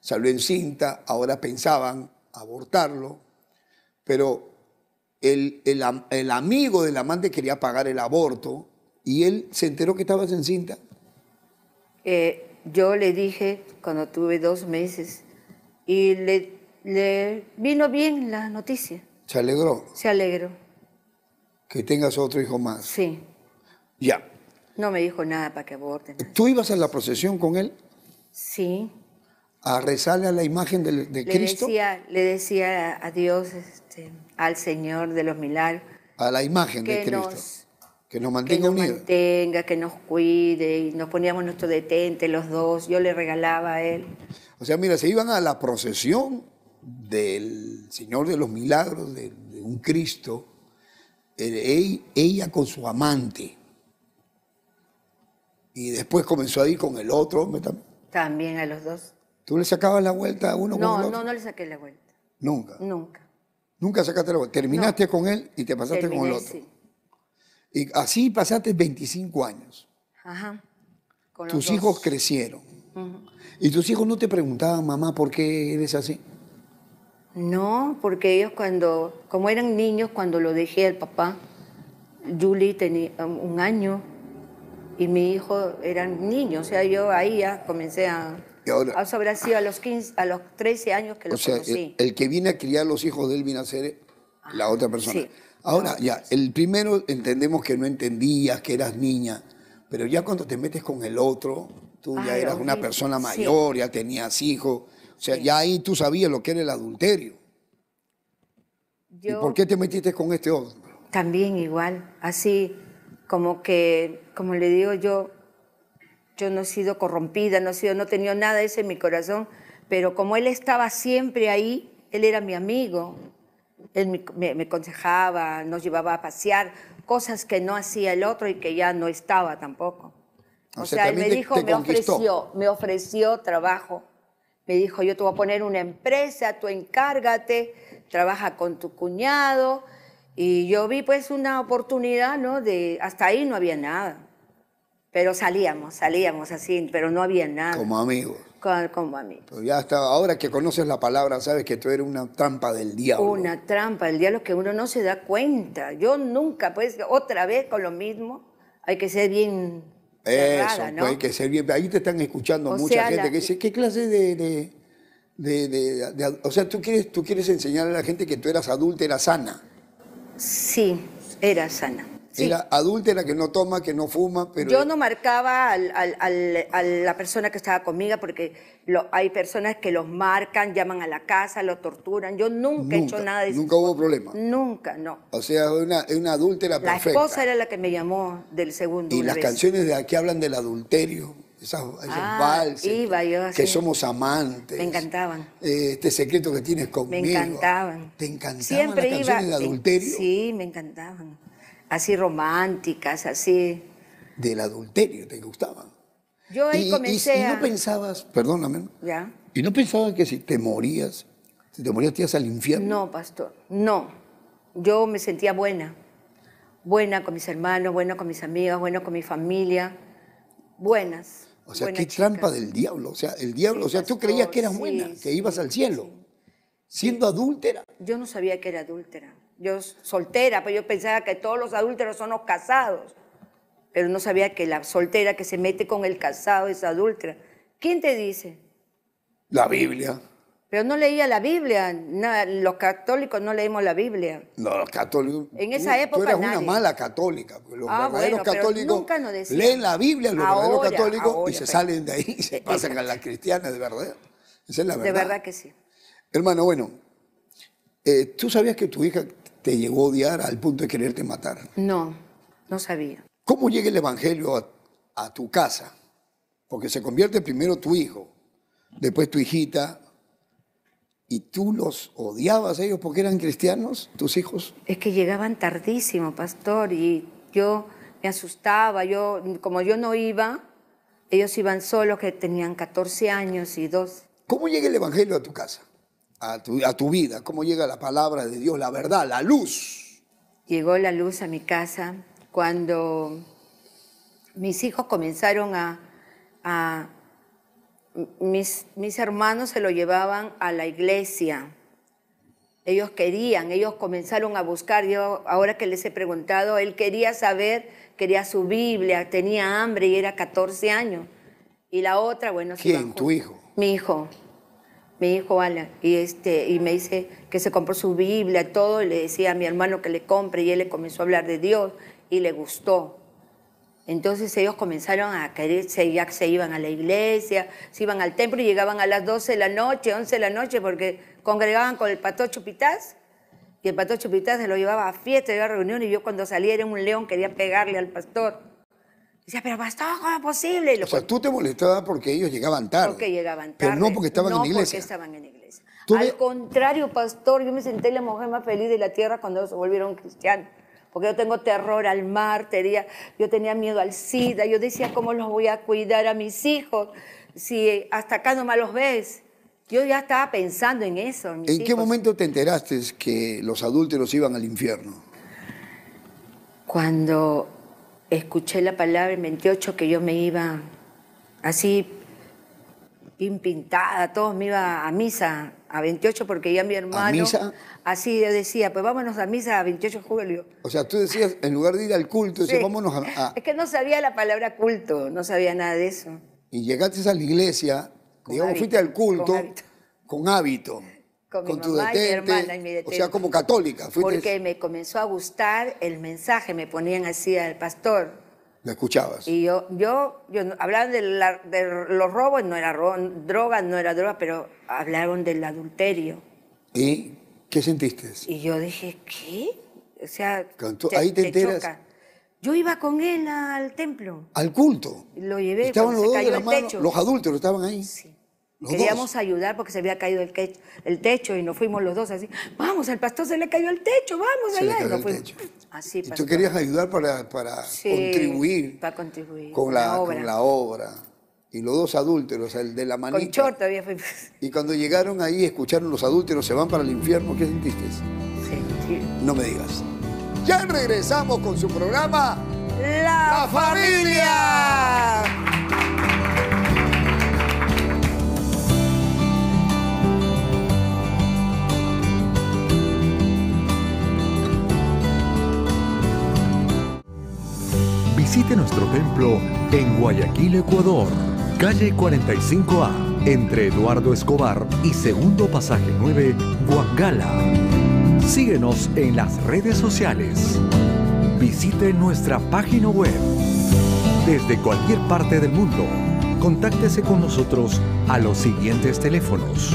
Speaker 1: salió encinta, ahora pensaban abortarlo, pero el, el, amigo del amante quería pagar el aborto y él se enteró que estabas encinta.
Speaker 2: Eh, yo le dije cuando tuve dos meses y le le vino bien la noticia. ¿Se alegró? Se alegró.
Speaker 1: Que tengas otro hijo más. Sí. Ya.
Speaker 2: No me dijo nada para que aborten.
Speaker 1: ¿Tú ibas a la procesión con él? Sí. ¿A rezarle a la imagen de, Cristo?
Speaker 2: Decía, le decía a Dios, este, al Señor de los milagros.
Speaker 1: A la imagen de Cristo. que nos mantenga que nos
Speaker 2: mantenga, que nos cuide. Y nos poníamos nuestro detente los dos. Yo le regalaba a él.
Speaker 1: O sea, mira, se iban a la procesión del Señor de los Milagros, de, un Cristo, eh, ella con su amante. Y después comenzó a ir con el otro
Speaker 2: también. a los dos.
Speaker 1: ¿Tú le sacabas la vuelta a uno no, con otro?
Speaker 2: No, no le saqué la
Speaker 3: vuelta. ¿Nunca? Nunca.
Speaker 1: Nunca sacaste la vuelta. Terminaste con él y te pasaste con el otro. Y así pasaste 25 años. tus hijos crecieron. Y tus hijos no te preguntaban, mamá, ¿por qué eres así?
Speaker 2: No, porque ellos cuando, como eran niños cuando lo dejé al papá, Julie tenía um, un año y mi hijo eran niños, o sea, yo ahí ya comencé a... Ahora, a los, 15, a los 13 años que lo conocí. O sea,
Speaker 1: el, que viene a criar los hijos de él viene a ser la otra ah, persona. Ahora, ya, el primero entendemos que no entendías, que eras niña, pero ya cuando te metes con el otro, tú ya eras una persona mayor, ya tenías hijos. O sea, ya ahí tú sabías lo que era el adulterio. ¿Y por qué te metiste con este otro? También
Speaker 2: igual, así como que, como le digo yo, yo no he sido corrompida, no he sido, no tenía tenido nada de eso en mi corazón, pero como él estaba siempre ahí, él era mi amigo, él me, me, aconsejaba, nos llevaba a pasear, cosas que no hacía el otro y que ya no estaba tampoco. O, sea, él me dijo, ofreció, me ofreció trabajo me dijo, yo te voy a poner una empresa, tú encárgate, trabaja con tu cuñado. Y yo vi pues una oportunidad, ¿no? De, hasta ahí no había nada. Pero salíamos, salíamos así, pero no había nada. Como amigos. Como, amigos.
Speaker 1: ya hasta ahora que conoces la palabra, sabes que tú eres una trampa del diablo. Una
Speaker 2: trampa del diablo que uno no se da cuenta. Yo nunca, pues, otra vez con lo mismo, hay que ser bien eso, ¿no? hay
Speaker 1: que ser bien. Ahí te están escuchando mucha gente que dice, ¿qué clase de, de, O sea, tú quieres, tú quieres enseñar a la gente que tú eras adulta, eras sana.
Speaker 2: Sí, era
Speaker 1: sana. Era adúltera, que no toma, que no fuma, pero... Yo no
Speaker 2: marcaba al, al, al, a la persona que estaba conmigo porque hay personas que los marcan, llaman a la casa, los torturan. Yo nunca, he hecho nada de eso.
Speaker 1: ¿Nunca hubo problema? Nunca, no. O sea, es una, una, adúltera la perfecta. La esposa
Speaker 2: era la que me llamó del segundo. Y las
Speaker 1: canciones de aquí hablan del adulterio. Esas, esos ah, que somos amantes.
Speaker 2: Me encantaban.
Speaker 1: Eh, este secreto que tienes conmigo. Me encantaban. ¿Te encantaban Siempre las canciones de adulterio?
Speaker 2: Sí, me encantaban así románticas, así.
Speaker 1: Del adulterio te gustaban.
Speaker 2: Yo ahí comencé. Y, no
Speaker 1: pensabas, perdóname. Ya. Y no pensabas que si te morías, si te morías te ibas al infierno. No,
Speaker 2: pastor, no. Yo me sentía buena. Buena con mis hermanos, buena con mis amigas, buena con mi familia. Buenas.
Speaker 1: O sea, qué trampa del diablo. O sea, el diablo, o sea, tú creías que eras buena, que ibas al cielo. Siendo adúltera.
Speaker 2: Yo no sabía que era adúltera yo soltera, pero pues yo pensaba que todos los adúlteros son los casados. Pero no sabía que la soltera que se mete con el casado es adúltera. ¿Quién te dice?
Speaker 1: La Biblia.
Speaker 2: Pero no leía la Biblia. los católicos no leemos la Biblia.
Speaker 1: No, los católicos. En esa época. Tú eras una mala católica. Pues, los ah, verdaderos católicos nunca leen la Biblia, los verdaderos católicos, y se salen de ahí y se pasan a las cristianas de verdad. Esa es la verdad. De verdad que sí. Hermano, bueno, eh, tú sabías que tu hija te llegó a odiar al punto de quererte matar?
Speaker 2: No, no sabía.
Speaker 1: ¿Cómo llega el Evangelio a, tu casa? Porque se convierte primero tu hijo, después tu hijita, ¿Y tú los odiabas a ellos porque eran cristianos, tus hijos? Es que llegaban tardísimo, pastor,
Speaker 2: y yo me asustaba, yo como yo no iba, ellos iban
Speaker 1: solos que tenían 14 años y dos. ¿Cómo llega el evangelio a tu casa? a tu, vida, cómo llega la palabra de Dios, la verdad, la luz. Llegó la luz a mi
Speaker 2: casa cuando mis hijos comenzaron a, mis, mis, hermanos se lo llevaban a la iglesia. Ellos querían, ellos comenzaron a buscar. Yo ahora que les he preguntado, él quería saber, quería su Biblia, tenía hambre y era 14 años. Y la otra, bueno,
Speaker 1: ¿quién? ¿Tu hijo?
Speaker 2: Mi hijo mi hijo Alan, y, este, y me dice que se compró su Biblia, todo, y le decía a mi hermano que le compre, y él le comenzó a hablar de Dios, y le gustó. Entonces ellos comenzaron a querer, ya que se iban a la iglesia, se iban al templo y llegaban a las 12 de la noche, 11 de la noche, porque congregaban con el pato Chupitaz, y el pato Chupitaz se lo llevaba a fiesta, a reunión y yo cuando salía era un león, quería pegarle al pastor. Decía, ah, pero pastor, ¿cómo es posible? o
Speaker 1: sea, tú te molestabas porque ellos llegaban tarde. Porque llegaban
Speaker 2: tarde. Pero no porque estaban en iglesia. No porque estaban en iglesia. Al contrario, pastor, yo me senté la mujer más feliz de la tierra cuando se volvieron cristianos. Porque yo tengo terror al mar, tenía, yo tenía miedo al SIDA. Yo decía, ¿cómo los voy a cuidar a mis hijos si hasta acá nomás los ves? Yo ya estaba pensando en eso. ¿En qué
Speaker 1: momento te enteraste que los adúlteros iban al infierno?
Speaker 2: Cuando escuché la palabra en 28 que yo me iba así pintada, todos me iba a misa a 28 porque ya mi hermano... Así yo decía, pues vámonos a misa a 28 de julio. O
Speaker 1: sea, tú decías, en lugar de ir al culto, decías, vámonos a, Es
Speaker 2: que no sabía la palabra culto, no sabía nada de eso.
Speaker 1: Y llegaste a la iglesia, digamos, fuiste al culto con Con hábito con, tu mi mamá mi hermana y mi O sea, como católica. Porque
Speaker 2: me comenzó a gustar el mensaje, me ponían así al pastor.
Speaker 1: ¿Me escuchabas?
Speaker 2: Y yo, yo, yo hablaban de, los robos, no era robo, droga, no era droga, pero hablaron del adulterio.
Speaker 1: ¿Y qué sentiste?
Speaker 2: Y yo dije, ¿qué? O sea, ahí te, Yo iba con él al templo.
Speaker 1: ¿Al culto?
Speaker 2: Lo llevé. Estaban los dos los adultos
Speaker 1: estaban ahí. Sí. Queríamos
Speaker 2: ayudar porque se había caído el, el, techo y nos fuimos los dos así. Vamos, al pastor se le cayó el techo, vamos allá. y tú querías
Speaker 1: ayudar para, contribuir. Para contribuir.
Speaker 2: Con, la, la,
Speaker 1: obra. Y los dos adúlteros, el de la manita. Con short todavía fue. Pues. Y cuando llegaron ahí, escucharon los adúlteros, se van para el infierno. ¿Qué sentiste? Sí, No me digas. Ya regresamos con su programa. La, familia.
Speaker 4: Visite nuestro templo en Guayaquil, Ecuador, calle 45A, entre Eduardo Escobar y segundo pasaje 9, Guangala. Síguenos en las redes sociales. Visite nuestra página web. Desde cualquier parte del mundo, contáctese con nosotros a los siguientes teléfonos.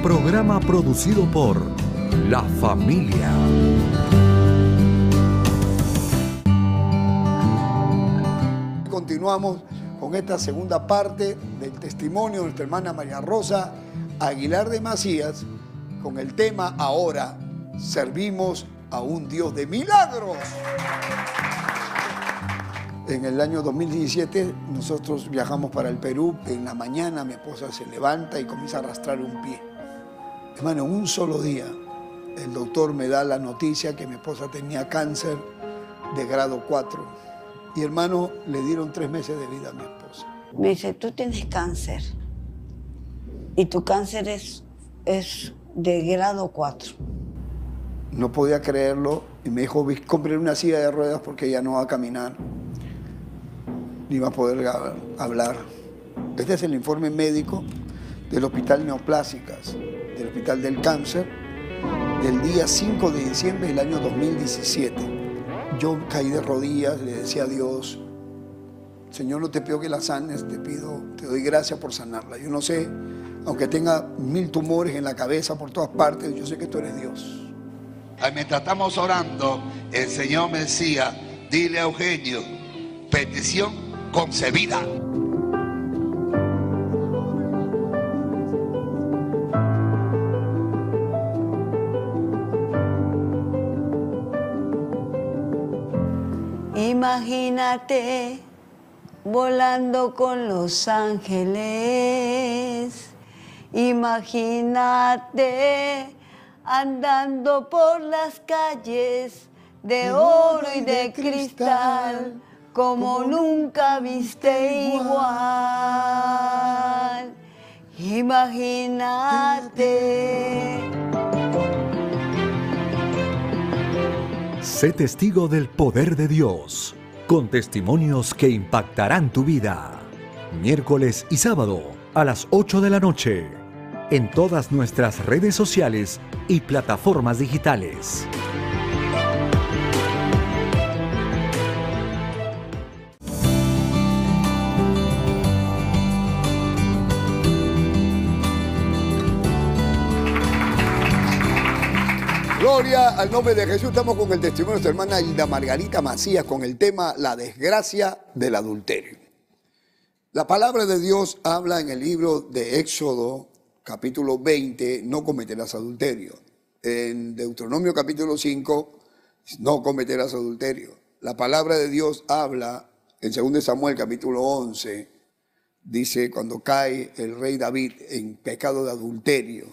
Speaker 4: Programa producido por La Familia.
Speaker 1: continuamos con esta segunda parte del testimonio de nuestra hermana María Rosa Aguilar de Macías con el tema ahora servimos a un Dios de milagros. En el año 2017 nosotros viajamos para el Perú. En la mañana mi esposa se levanta y comienza a arrastrar un pie. Hermano, un solo día el doctor me da la noticia que mi esposa tenía cáncer de grado 4 y hermano, le dieron tres meses de vida a mi esposa.
Speaker 3: Me dice, tú tienes cáncer y tu cáncer es, es de grado 4.
Speaker 1: No podía creerlo y me dijo, compré una silla de ruedas porque ya no va a caminar, ni va a poder hablar. Este es el informe médico del Hospital Neoplásicas, del Hospital del Cáncer, del día 5 de diciembre del año 2017 yo caí de rodillas, le decía a Dios, Señor, no te pido que la sanes, te pido, te doy gracias por sanarla. Yo no sé, aunque tenga mil tumores en la cabeza por todas partes, yo sé que tú eres Dios. mientras estamos orando, el Señor me decía, dile a Eugenio, petición concebida.
Speaker 3: Imagínate volando con los ángeles. Imagínate andando por las calles de oro y de cristal, como nunca viste igual. Imagínate.
Speaker 4: Sé testigo del poder de Dios, con testimonios que impactarán tu vida. Miércoles y sábado a las 8 de la noche, en todas nuestras redes sociales y plataformas digitales.
Speaker 1: Gloria al nombre de Jesús. Estamos con el testimonio de su hermana Hilda Margarita Macías con el tema La desgracia del adulterio. La palabra de Dios habla en el libro de Éxodo, capítulo 20, no cometerás adulterio. En Deuteronomio, capítulo 5, no cometerás adulterio. La palabra de Dios habla en 2 Samuel, capítulo 11, dice cuando cae el rey David en pecado de adulterio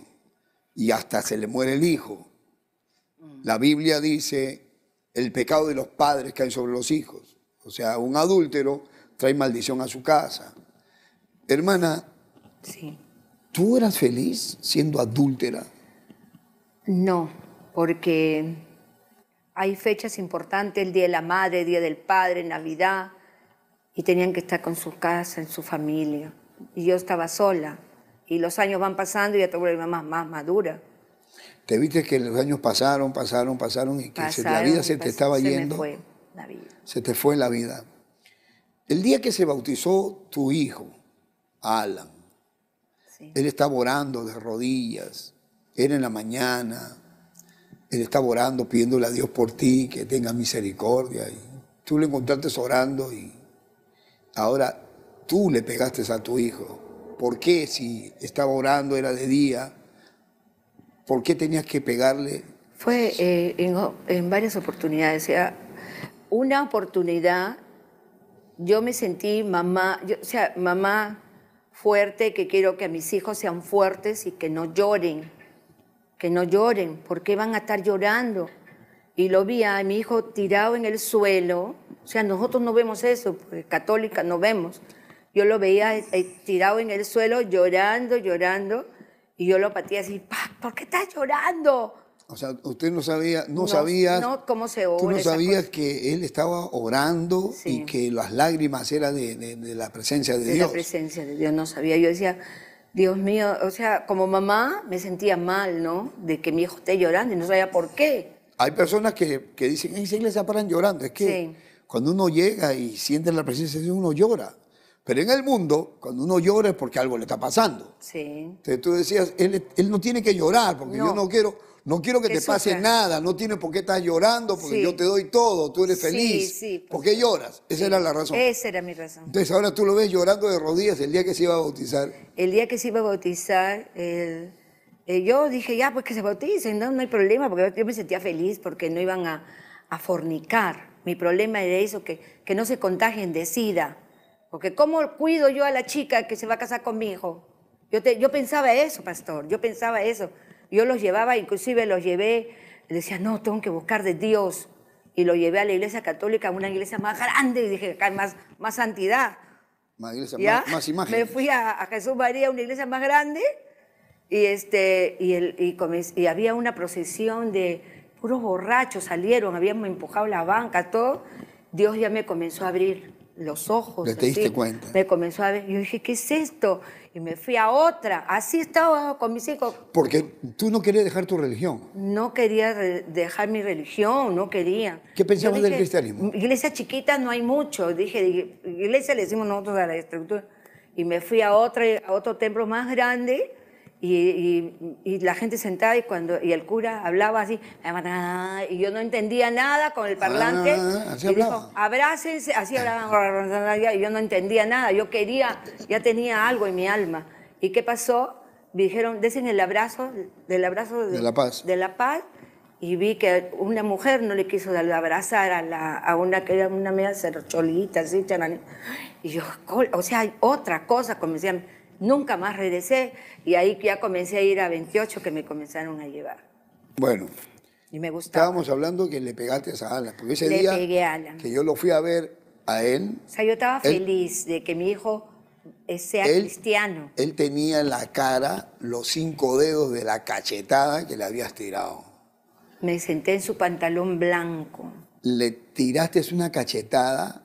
Speaker 1: y hasta se le muere el hijo. La Biblia dice el pecado de los padres cae sobre los hijos. O sea, un adúltero trae maldición a su casa. Hermana, sí. ¿tú eras feliz siendo adúltera?
Speaker 2: No, porque hay fechas importantes, el Día de la Madre, el Día del Padre, Navidad, y tenían que estar con su casa, en su familia. Y yo estaba sola. Y los años van pasando y ya tengo vuelves mamá más madura.
Speaker 1: Te viste que los años pasaron, pasaron, pasaron y que la vida se te estaba yendo. Se te fue la vida. El día que se bautizó tu hijo, Alan, él estaba orando de rodillas, era en la mañana, él estaba orando pidiéndole a Dios por ti, que tenga misericordia. Y tú lo encontraste orando y ahora tú le pegaste a tu hijo. ¿Por qué si estaba orando era de día? ¿Por qué tenías que pegarle?
Speaker 2: Fue eh, en, varias oportunidades. sea, una oportunidad, yo me sentí mamá, o sea, mamá fuerte, que quiero que mis hijos sean fuertes y que no lloren, que no lloren, ¿Por qué van a estar llorando. Y lo vi a mi hijo tirado en el suelo, o sea, nosotros no vemos eso, porque católicas no vemos. Yo lo veía eh, tirado en el suelo, llorando, llorando y yo lo patía así, ¿por qué estás llorando?
Speaker 1: O sea, usted no sabía, no, no
Speaker 2: cómo se ora. Tú no sabías
Speaker 1: que él estaba orando y que las lágrimas eran de, la presencia de, Dios. De la presencia de Dios, no sabía. Yo decía, Dios
Speaker 2: mío, o sea, como mamá me sentía mal, ¿no? De que mi hijo esté llorando y no sabía por qué.
Speaker 1: Hay personas que, que dicen, en iglesia paran llorando. Es que cuando uno llega y siente la presencia de Dios, uno llora. Pero en el mundo, cuando uno llora es porque algo le está pasando. Sí. Entonces tú decías, él, no tiene que llorar, porque yo no quiero, no quiero que, te pase nada, no tiene por qué estar llorando, porque yo te doy todo, tú eres feliz. Sí, pues ¿Por qué lloras? Esa era la razón.
Speaker 2: Esa era mi razón.
Speaker 1: Entonces ahora tú lo ves llorando de rodillas el día que se iba a bautizar. El día que se iba a
Speaker 2: bautizar, eh, yo dije, ya, pues que se bauticen, no, no hay problema, porque yo me sentía feliz porque no iban a, a fornicar. Mi problema era eso, que, que no se contagien de sida. Porque ¿cómo cuido yo a la chica que se va a casar con mi hijo? Yo, te, yo pensaba eso, pastor, yo pensaba eso. Yo los llevaba, inclusive los llevé, decía, no, tengo que buscar de Dios. Y lo llevé a la iglesia católica, a una iglesia más grande, y dije, acá hay más, más santidad. Más iglesia, más, imagen. Me fui a, Jesús María, una iglesia más grande, y, este, y, el, y, y había una procesión de puros borrachos, salieron, habíamos empujado la banca, todo. Dios ya me comenzó a abrir los ojos. te diste cuenta. Me comenzó a ver. Yo dije, ¿qué es esto? Y me fui a otra. Así estaba con mis hijos.
Speaker 1: Porque tú no querías dejar tu religión.
Speaker 2: No quería dejar mi religión, no quería. ¿Qué pensabas del cristianismo? Iglesia chiquita no hay mucho. Dije, iglesia le decimos nosotros a la estructura. Y me fui a, otra, a otro templo más grande y, la gente sentada y cuando y el cura hablaba así y yo no entendía nada con el parlante ah, así y abrácense así hablaban y yo no entendía nada yo quería ya tenía algo en mi alma y qué pasó me dijeron decían el abrazo del abrazo de, la paz de la paz y vi que una mujer no le quiso abrazar a, la, a una que era una media cercholita así y yo o sea hay otra cosa como decían. Nunca más regresé y ahí ya comencé a ir a 28 que me comenzaron a llevar.
Speaker 1: Bueno. Y me Estábamos hablando que le pegaste a Alan, porque ese día que yo lo fui a ver a él. O sea, yo estaba feliz de que mi hijo sea
Speaker 2: cristiano.
Speaker 1: Él tenía en la cara los cinco dedos de la cachetada que le habías tirado.
Speaker 2: Me senté en su pantalón blanco.
Speaker 1: Le tiraste una cachetada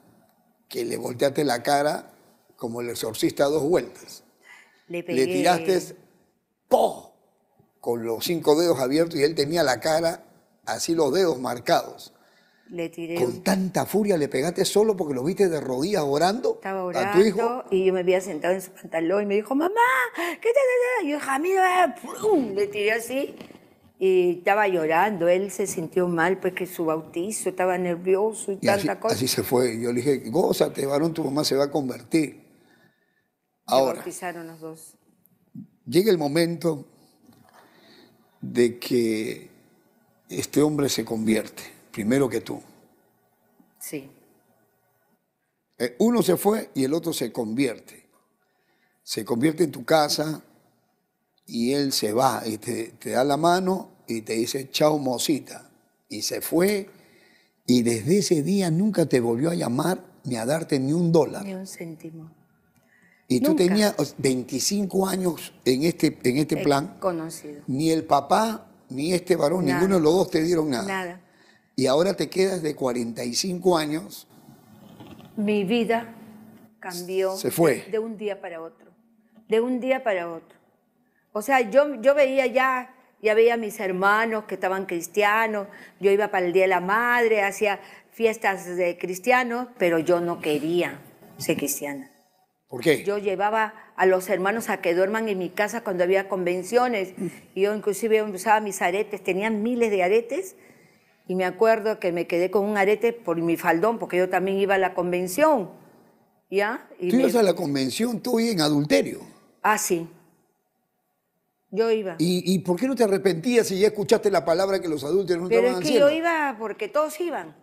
Speaker 1: que le volteaste la cara como el exorcista dos vueltas.
Speaker 3: Le, tiraste
Speaker 1: ¡po! con los cinco dedos abiertos y él tenía la cara así los dedos marcados.
Speaker 2: Le tiré. Con
Speaker 1: tanta furia le pegaste solo porque lo viste de rodillas orando.
Speaker 2: Estaba orando a tu hijo. Y yo me había sentado en su pantalón y me dijo, mamá, ¿qué te da? Yo, Jamila, Le tiré así y estaba llorando. Él se sintió mal porque pues, su bautizo estaba nervioso y, tanta así, cosa.
Speaker 1: Así se fue. Yo le dije, gózate, varón, tu mamá se va a convertir. Ahora. Llega el momento de que este hombre se convierte, primero que tú. Sí. Eh, uno se fue y el otro se convierte. Se convierte en tu casa y él se va y te, da la mano y te dice, chao mocita, Y se fue y desde ese día nunca te volvió a llamar ni a darte ni un dólar. Ni un céntimo. Y tú tenías 25 años en este, en este eh, plan.
Speaker 2: Conocido.
Speaker 1: Ni el papá, ni este varón, ninguno de los dos te dieron nada. Nada. Y ahora te quedas de 45 años.
Speaker 2: Mi vida cambió. Se fue. De, un día para otro. De un día para otro. O sea, yo, yo veía ya, ya veía a mis hermanos que estaban cristianos, yo iba para el Día de la Madre, hacía fiestas de cristianos, pero yo no quería ser cristiana. Yo llevaba a los hermanos a que duerman en mi casa cuando había convenciones. Y mm. yo inclusive usaba mis aretes, tenían miles de aretes. Y me acuerdo que me quedé con un arete por mi faldón, porque yo también iba a la convención. ¿Ya?
Speaker 1: tú ibas a la convención, tú en adulterio. Ah, sí. Yo iba. ¿Y, por qué no te arrepentías si ya escuchaste la palabra que los adultos no Pero es que Yo
Speaker 2: iba porque todos iban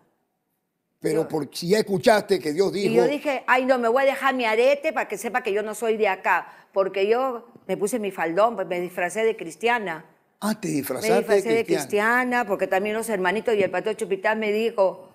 Speaker 1: pero por, si ya escuchaste que Dios dijo... Y yo
Speaker 2: dije, ay, no, me voy a dejar mi arete para que sepa que yo no soy de acá, porque yo me puse mi faldón, pues me disfracé de cristiana.
Speaker 1: Ah, te disfrazaste me disfracé de
Speaker 2: cristiana. porque también los hermanitos y el pastor Chupitán me dijo,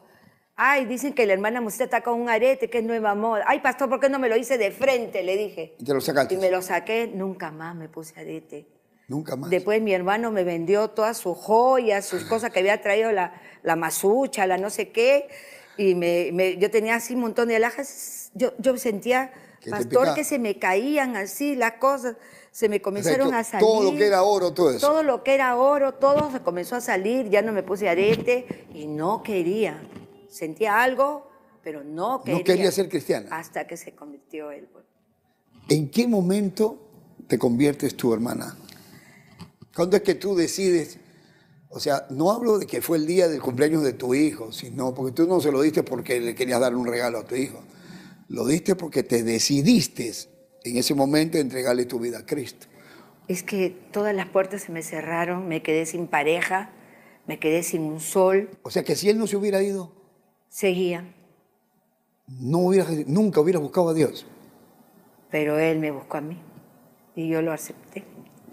Speaker 2: ay, dicen que la hermana Musita está con un arete, que es nueva moda. Ay, pastor, ¿por qué no me lo hice de frente? Le dije.
Speaker 1: Y te lo sacaste. Y
Speaker 2: me lo saqué, nunca más me puse arete. Nunca más. Después mi hermano me vendió todas sus joyas, sus cosas que había traído la, la masucha, la no sé qué y me, yo tenía así un montón de alhajas, yo, yo sentía, pastor, que se me caían así las cosas, se me comenzaron a salir. Todo lo que era oro, todo eso. Todo lo que era oro, todo se comenzó a salir, ya no me puse arete y no quería. Sentía algo, pero no quería. No quería ser cristiana. Hasta que se convirtió él. Pues.
Speaker 1: ¿En qué momento te conviertes tú, hermana? ¿Cuándo es que tú decides, o sea, no hablo de que fue el día del cumpleaños de tu hijo, sino porque tú no se lo diste porque le querías dar un regalo a tu hijo. Lo diste porque te decidiste en ese momento a entregarle tu vida a Cristo.
Speaker 2: Es que todas las puertas se me cerraron, me quedé sin pareja, me quedé sin un sol. O sea que si él no se hubiera ido. Seguía. No hubiera, nunca hubieras buscado a Dios. Pero él me buscó a mí y yo lo acepté.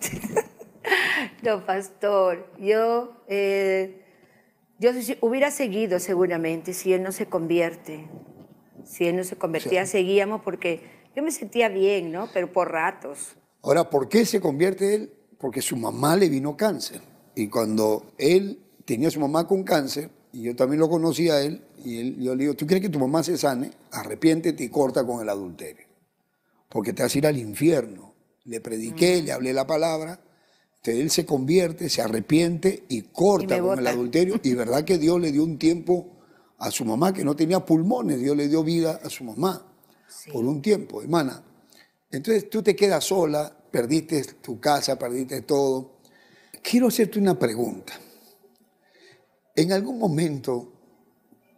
Speaker 2: no, pastor, yo, eh, yo hubiera seguido seguramente si él no se convierte. Si él no se convertía, seguíamos porque yo me sentía bien, ¿no? Pero por ratos.
Speaker 1: Ahora, ¿por qué se convierte él? Porque su mamá le vino cáncer. Y cuando él tenía a su mamá con cáncer, y yo también lo conocía a él, y él, yo le digo, ¿tú crees que tu mamá se sane? Arrepiéntete y corta con el adulterio, porque te vas a ir al infierno. Le prediqué, mm. le hablé la palabra, él se convierte, se arrepiente y corta con el adulterio. Y verdad que Dios le dio un tiempo a su mamá que no tenía pulmones, Dios le dio vida a su mamá por un tiempo, hermana. Entonces tú te quedas sola, perdiste tu casa, perdiste todo. Quiero hacerte una pregunta. En algún momento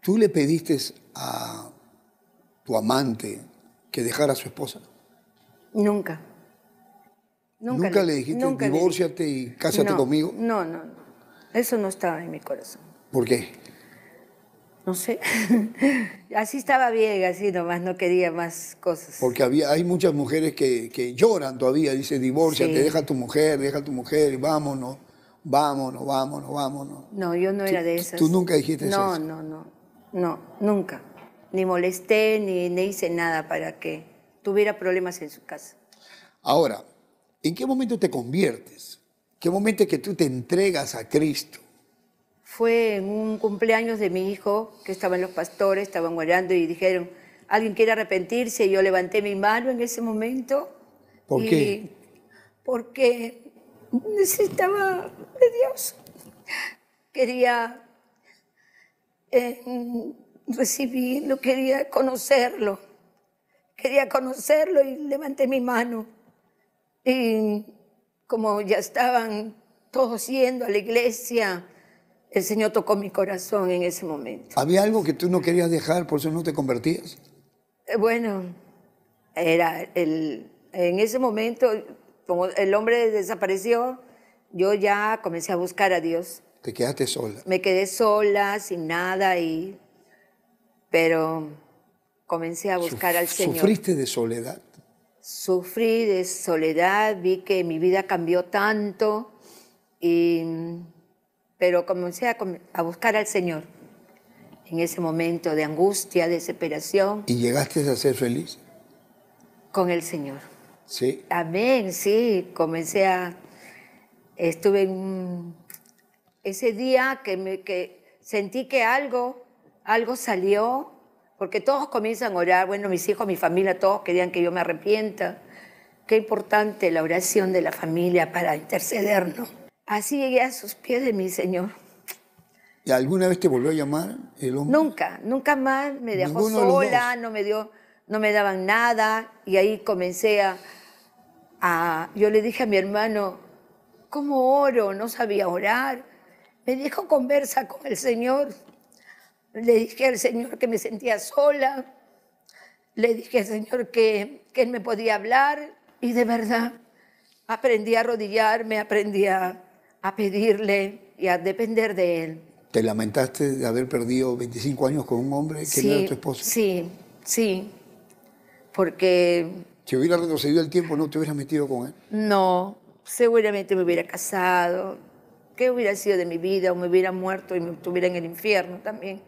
Speaker 1: tú le pediste a tu amante que dejara a su esposa. Nunca. Nunca, le, dijiste, divórciate y cásate conmigo.
Speaker 2: No, no, no. Eso no estaba en mi corazón. ¿Por qué? No sé. así estaba bien, así nomás, no quería más cosas.
Speaker 1: Porque había, hay muchas mujeres que, lloran todavía, Dicen, divórciate, deja a tu mujer, deja a tu mujer, vámonos, vámonos, vámonos, vámonos.
Speaker 2: No, yo no era de esas. ¿Tú nunca dijiste no, eso? No, no, no, nunca. Ni molesté, ni, ni hice nada para que tuviera problemas en su casa.
Speaker 1: Ahora, ¿En qué momento te conviertes? ¿Qué momento es que tú te entregas a Cristo?
Speaker 2: Fue en un cumpleaños de mi hijo, que estaban los pastores, estaban orando y dijeron, ¿alguien quiere arrepentirse? Y yo levanté mi mano en ese momento.
Speaker 1: ¿Por qué?
Speaker 2: Porque necesitaba de Dios. Quería eh, recibirlo, quería conocerlo. Quería conocerlo y levanté mi mano. Y como ya estaban todos yendo a la iglesia, el Señor tocó mi corazón en ese momento.
Speaker 1: ¿Había algo que tú no querías dejar, por eso no te convertías?
Speaker 2: Eh, bueno, era el, en ese momento, como el hombre desapareció, yo ya comencé a buscar a Dios.
Speaker 1: ¿Te quedaste sola?
Speaker 2: Me quedé sola, sin nada, y, pero comencé a buscar al Señor. ¿Sufriste
Speaker 1: de soledad?
Speaker 2: sufrí de soledad, vi que mi vida cambió tanto, y, pero comencé a, buscar al Señor en ese momento de angustia, de desesperación.
Speaker 1: ¿Y llegaste a ser feliz?
Speaker 2: Con el Señor. Sí. Amén, sí, comencé a... Estuve en, ese día que, me, que sentí que algo, algo salió porque todos comienzan a orar, bueno, mis hijos, mi familia, todos querían que yo me arrepienta. Qué importante la oración de la familia para intercedernos. Así llegué a sus pies de mi Señor.
Speaker 1: ¿Y alguna vez te volvió a llamar el hombre?
Speaker 2: Nunca, nunca más. Me dejó sola, no me dio, no me daban nada. Y ahí comencé a, a, Yo le dije a mi hermano, ¿cómo oro? No sabía orar. Me dijo, conversa con el Señor. Le dije al Señor que me sentía sola, le dije al Señor que, que Él me podía hablar y de verdad aprendí a arrodillarme, aprendí a, pedirle y a depender de Él.
Speaker 1: ¿Te lamentaste de haber perdido 25 años con un hombre que no era tu esposo?
Speaker 2: Sí, sí, porque...
Speaker 1: Si hubiera retrocedido el tiempo, ¿no te hubieras metido con él?
Speaker 2: No, seguramente me hubiera casado. ¿Qué hubiera sido de mi vida? O me hubiera muerto y me estuviera en el infierno también.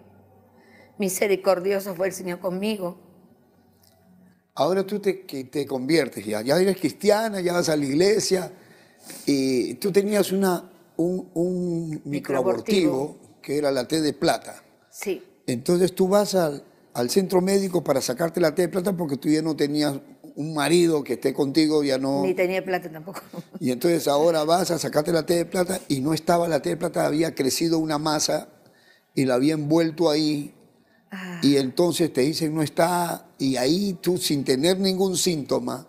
Speaker 2: Misericordioso fue el Señor conmigo.
Speaker 1: Ahora tú te, que te conviertes ya, ya eres cristiana, ya vas a la iglesia y tú tenías una, un, microabortivo que era la T de plata. Sí. Entonces tú vas al, centro médico para sacarte la T de plata porque tú ya no tenías un marido que esté contigo ya no... Ni
Speaker 2: tenía plata tampoco.
Speaker 1: Y entonces ahora vas a sacarte la T de plata y no estaba la T de plata, había crecido una masa y la había envuelto ahí Ah. Y entonces te dicen no está, y ahí tú sin tener ningún síntoma,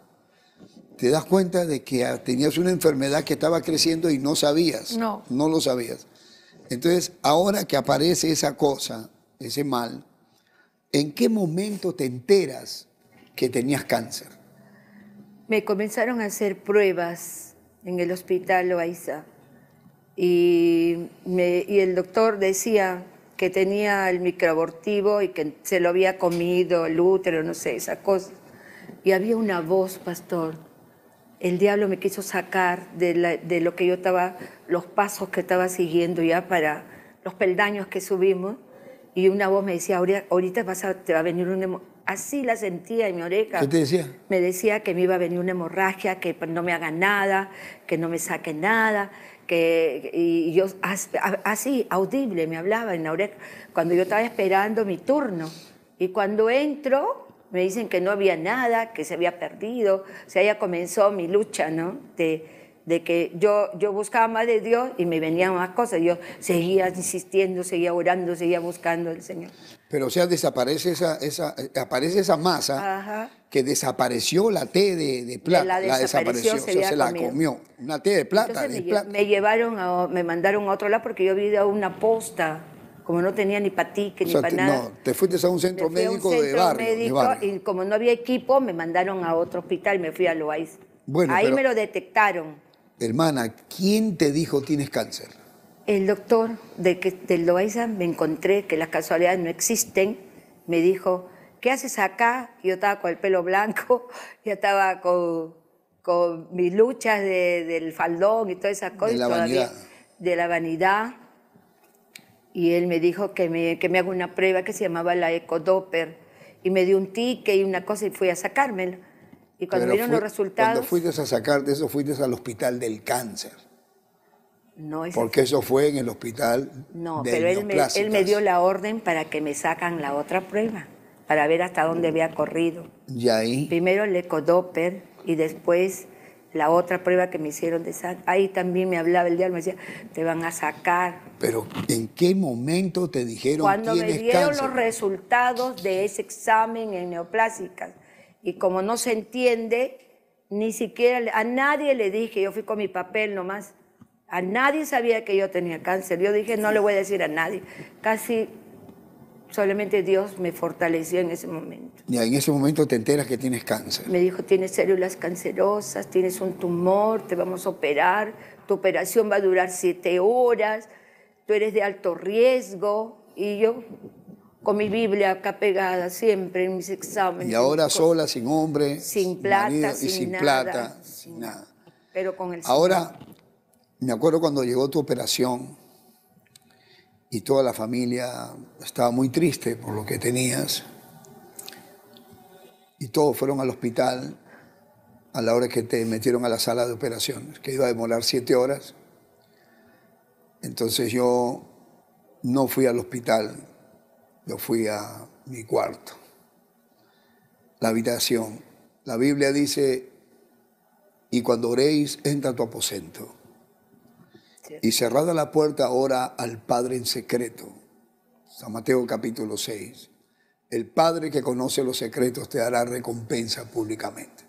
Speaker 1: te das cuenta de que tenías una enfermedad que estaba creciendo y no sabías. No. No lo sabías. Entonces, ahora que aparece esa cosa, ese mal, ¿en qué momento te enteras que tenías cáncer?
Speaker 2: Me comenzaron a hacer pruebas en el hospital Loaiza y, y el doctor decía, que tenía el microabortivo y que se lo había comido el útero, no sé, esa cosa. Y había una voz, pastor. El diablo me quiso sacar de, lo que yo estaba, los pasos que estaba siguiendo ya para los peldaños que subimos. Y una voz me decía, ahorita vas te va a venir un... Así la sentía en mi oreja. ¿Qué te decía? Me decía que me iba a venir una hemorragia, que no me haga nada, que no me saque nada, que y yo así, audible, me hablaba en la oreja, cuando yo estaba esperando mi turno. Y cuando entro, me dicen que no había nada, que se había perdido, o sea, ya comenzó mi lucha, ¿no? De, de que yo, yo buscaba más de Dios y me venían más cosas. Yo seguía insistiendo, seguía orando, seguía buscando al Señor.
Speaker 1: Pero o sea, desaparece esa, esa, eh, aparece esa masa que desapareció la T de, plata. La desapareció, se, la comió. Una T de plata.
Speaker 2: me, llevaron, a, me mandaron a otro lado porque yo a una posta como no tenía ni patique ni para nada. No, te
Speaker 1: fuiste a un centro médico de, barrio,
Speaker 2: Y como no había equipo, me mandaron a otro hospital, me fui a Loaiz. Bueno, Ahí me lo detectaron.
Speaker 1: Hermana, ¿quién te dijo tienes cáncer?
Speaker 2: El doctor de del Loaiza me encontré que las casualidades no existen. Me dijo, ¿qué haces acá? Yo estaba con el pelo blanco, yo estaba con, mis luchas del faldón y todas esas cosas. De la vanidad. De la vanidad. Y él me dijo que me, que haga una prueba que se llamaba la ecodoper. Y me dio un ticket y una cosa y fui a sacármelo. Y cuando los resultados... Cuando fuiste
Speaker 1: a de eso, fuiste al hospital del cáncer.
Speaker 2: No, Porque
Speaker 1: eso fue en el hospital. No, pero él me, él
Speaker 2: me, dio la orden para que me sacan la otra prueba, para ver hasta dónde había corrido. ¿Y ahí? Primero el ecodoper y después la otra prueba que me hicieron de sangre. Ahí también me hablaba el diablo, me decía, te van a sacar.
Speaker 1: Pero ¿en qué momento te dijeron Cuando me dieron los
Speaker 2: resultados de ese examen en neoplásicas y como no se entiende, ni siquiera a nadie le dije, yo fui con mi papel nomás, a nadie sabía que yo tenía cáncer. Yo dije, no le voy a decir a nadie. Casi solamente Dios me fortaleció en ese momento.
Speaker 1: Y en ese momento te enteras que tienes cáncer.
Speaker 2: Me dijo, tienes células cancerosas, tienes un tumor, te vamos a operar, tu operación va a durar siete horas, tú eres de alto riesgo. Y yo, con mi Biblia acá pegada siempre en mis exámenes. Y ahora sola,
Speaker 1: sin hombre, sin plata, sin, y sin plata, sin nada. Pero con el Ahora me acuerdo cuando llegó tu operación y toda la familia estaba muy triste por lo que tenías. Y todos fueron al hospital a la hora que te metieron a la sala de operaciones, que iba a demorar siete horas. Entonces yo no fui al hospital yo fui a mi cuarto, la habitación. La Biblia dice, y cuando oréis, entra a tu aposento. Y cerrada la puerta, ora al Padre en secreto. San Mateo capítulo 6. El Padre que conoce los secretos te dará recompensa públicamente.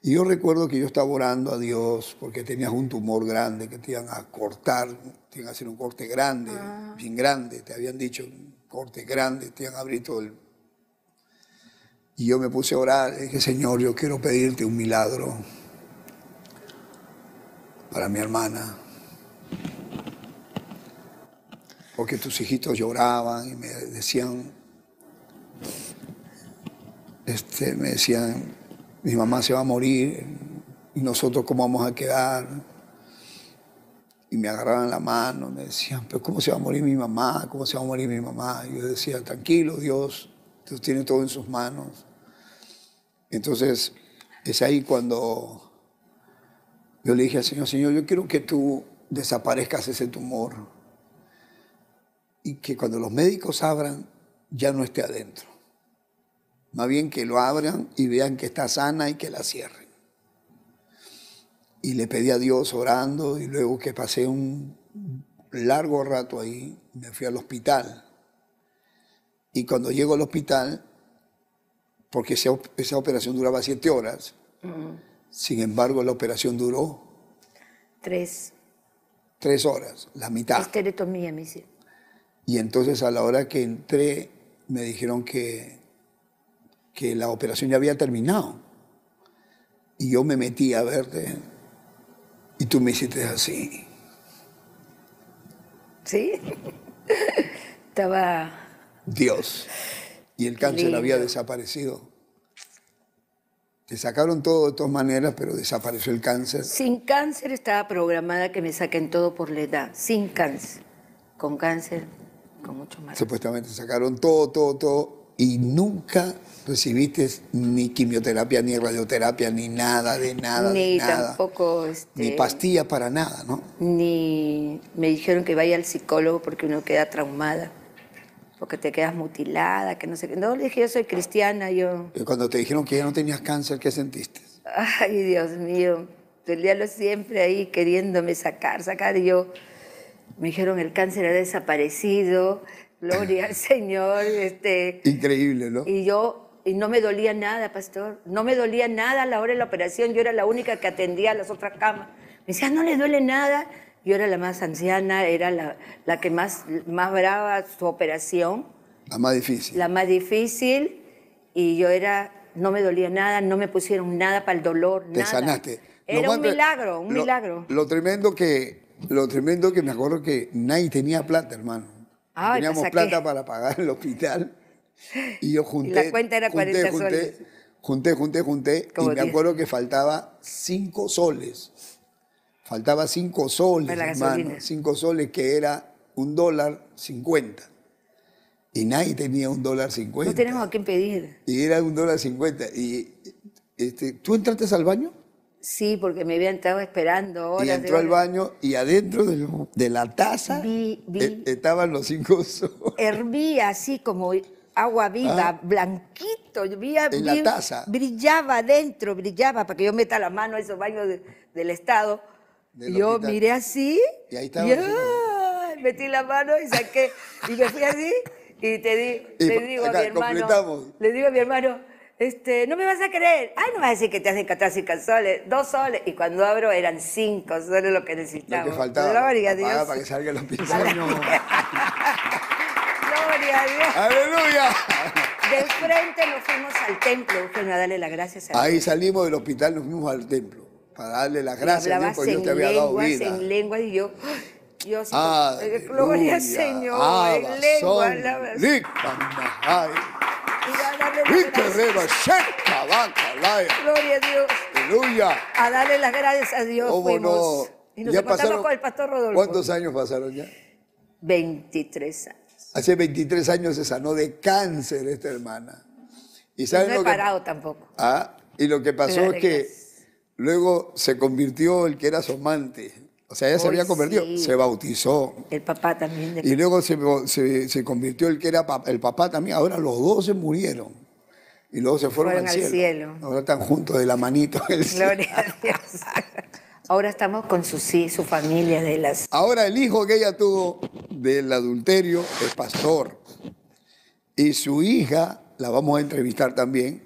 Speaker 1: Y yo recuerdo que yo estaba orando a Dios porque tenías un tumor grande que te iban a cortar, te iban a hacer un corte grande, ah. bien grande, te habían dicho corte grande, han abierto el... Y yo me puse a orar, y dije, Señor, yo quiero pedirte un milagro para mi hermana. Porque tus hijitos lloraban y me decían, este, me decían, mi mamá se va a morir, y nosotros cómo vamos a quedar y me agarraban la mano, me decían, pero ¿cómo se va a morir mi mamá? ¿Cómo se va a morir mi mamá? Y yo decía, tranquilo, Dios, Dios tiene todo en sus manos. Entonces, es ahí cuando yo le dije al Señor, Señor, yo quiero que tú desaparezcas ese tumor y que cuando los médicos abran, ya no esté adentro. Más bien que lo abran y vean que está sana y que la cierren y le pedí a Dios orando y luego que pasé un largo rato ahí, me fui al hospital. Y cuando llego al hospital, porque esa, operación duraba siete horas, sin embargo la operación duró... Tres. Tres horas, la mitad. mía, me hicieron. Y entonces a la hora que entré, me dijeron que, que la operación ya había terminado. Y yo me metí a ver y tú me hiciste así. Sí, estaba... Dios. Y el cáncer había desaparecido. Te sacaron todo de todas maneras, pero desapareció el cáncer. Sin cáncer
Speaker 2: estaba programada que me saquen todo por la edad, sin cáncer. Con cáncer,
Speaker 1: con mucho más. Supuestamente sacaron todo, todo, todo y nunca recibiste ni quimioterapia, ni radioterapia, ni nada, de nada. Ni
Speaker 2: tampoco. Este, ni
Speaker 1: pastilla para nada, ¿no?
Speaker 2: Ni me dijeron que vaya al psicólogo porque uno queda traumada, porque te quedas mutilada, que no sé qué. No, le dije, yo soy cristiana, yo.
Speaker 1: Y cuando te dijeron que ya no tenías cáncer, ¿qué sentiste?
Speaker 2: Ay, Dios mío. El diablo siempre ahí queriéndome sacar, sacar. Y yo, me dijeron, el cáncer ha desaparecido Gloria al Señor. Este,
Speaker 1: Increíble, ¿no? Y
Speaker 2: yo, y no me dolía nada, pastor. No me dolía nada a la hora de la operación. Yo era la única que atendía a las otras camas. Me decía, ah, no le duele nada. Yo era la más anciana, era la, la que más, más brava su operación.
Speaker 1: La más difícil.
Speaker 2: La más difícil. Y yo era, no me dolía nada, no me pusieron nada para el dolor. Te sanaste. Era un milagro, un milagro.
Speaker 1: Lo tremendo, que, lo tremendo que me acuerdo que nadie tenía plata, hermano
Speaker 3: Ay, ah, teníamos plata
Speaker 1: para pagar el hospital. Y yo junté. La cuenta era 40 junté, soles. Junté, junté, junté. junté y me acuerdo que faltaba 5 soles. Faltaba 5 soles, para hermano. 5 soles que era un dólar 50. Y nadie tenía un dólar 50. No tenemos
Speaker 2: a quién pedir.
Speaker 1: Y era un dólar 50. Y este, ¿tú entraste al baño?
Speaker 2: Sí, porque me había estado esperando horas. Y entró al baño
Speaker 1: y adentro de la taza eh, estaban los cinco
Speaker 2: Hervía así como agua viva, ah. blanquito. en la taza. Brillaba adentro, brillaba para que yo meta la mano a esos baños del Estado. yo miré así. Y ahí estaba. metí la mano y saqué. y me fui así. Y te di, le digo a mi hermano. Le digo a mi hermano este, no me vas a creer, ay, no vas a decir que te hacen 14 soles, dos soles, y cuando abro eran cinco soles lo que necesitaba. Lo que faltaba. Gloria a Dios. Para que
Speaker 1: salga el hospital. Gloria a Dios. Aleluya.
Speaker 2: De frente nos fuimos al templo, Eugenio, a darle las gracias a Dios. Ahí
Speaker 1: salimos del hospital, nos fuimos al templo, para darle las gracias a Dios porque Dios te había dado vida. en
Speaker 2: lengua. y yo... Dios, eh, gloria al Señor, en lengua, La...
Speaker 1: Ay. Y a darle las gracias. Gloria a Dios. Aleluya.
Speaker 2: A darle las gracias a Dios. fuimos. Y nos encontramos con el pastor Rodolfo. ¿Cuántos
Speaker 1: años pasaron ya? 23 años. Hace 23 años se sanó de cáncer esta hermana. Y no he parado tampoco. Ah, y lo que pasó es que luego se convirtió el que era su amante o sea, ella se había convertido, se bautizó.
Speaker 2: El papá también. Y luego
Speaker 1: se, convirtió el que era el papá también. Ahora los dos se murieron. Y luego se fueron, al, cielo. Ahora están juntos de la manito. Gloria
Speaker 2: a Dios. Ahora estamos
Speaker 1: con su, su familia de las... Ahora el hijo que ella tuvo del adulterio es pastor. Y su hija, la vamos a entrevistar también,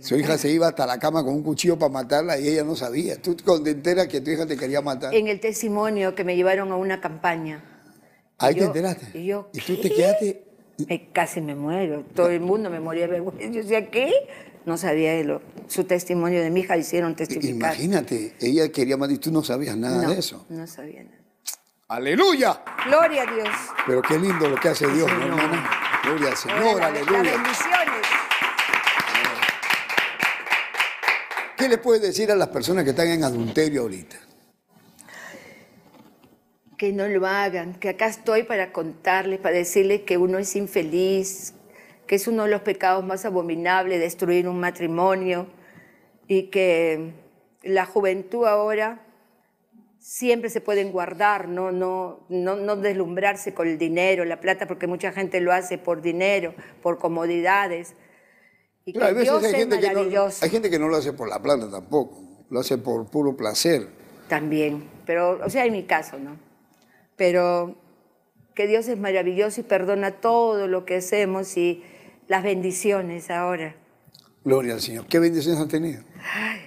Speaker 1: su hija se iba hasta la cama con un cuchillo para matarla y ella no sabía. Tú te enteras que tu hija te quería matar. En
Speaker 2: el testimonio que me llevaron a una campaña.
Speaker 1: Ahí te enteraste.
Speaker 2: Y, tú te quedaste. casi me muero. Todo el mundo me moría de vergüenza. Yo decía, ¿qué? No sabía de lo, su testimonio de mi hija, hicieron testificar.
Speaker 1: Imagínate, ella quería matar y tú no sabías nada de eso.
Speaker 2: No sabía nada.
Speaker 1: ¡Aleluya! Gloria a Dios. Pero qué lindo lo que hace Dios, hermana. Gloria al Señor, aleluya. ¿Qué le puedes decir a las personas que están en adulterio ahorita?
Speaker 2: Que no lo hagan, que acá estoy para contarles, para decirles que uno es infeliz, que es uno de los pecados más abominables, destruir un matrimonio y que la juventud ahora siempre se pueden guardar, ¿no? No, no, no deslumbrarse con el dinero, la plata, porque mucha gente lo hace por dinero, por comodidades y que Dios hay, gente es maravilloso.
Speaker 1: Que no, hay gente que no lo hace por la plata tampoco, lo hace por puro placer.
Speaker 2: También, pero, o sea, en mi caso, ¿no? Pero que Dios es maravilloso y perdona todo lo que hacemos y las bendiciones ahora.
Speaker 1: Gloria al Señor. ¿Qué bendiciones han tenido? Ay,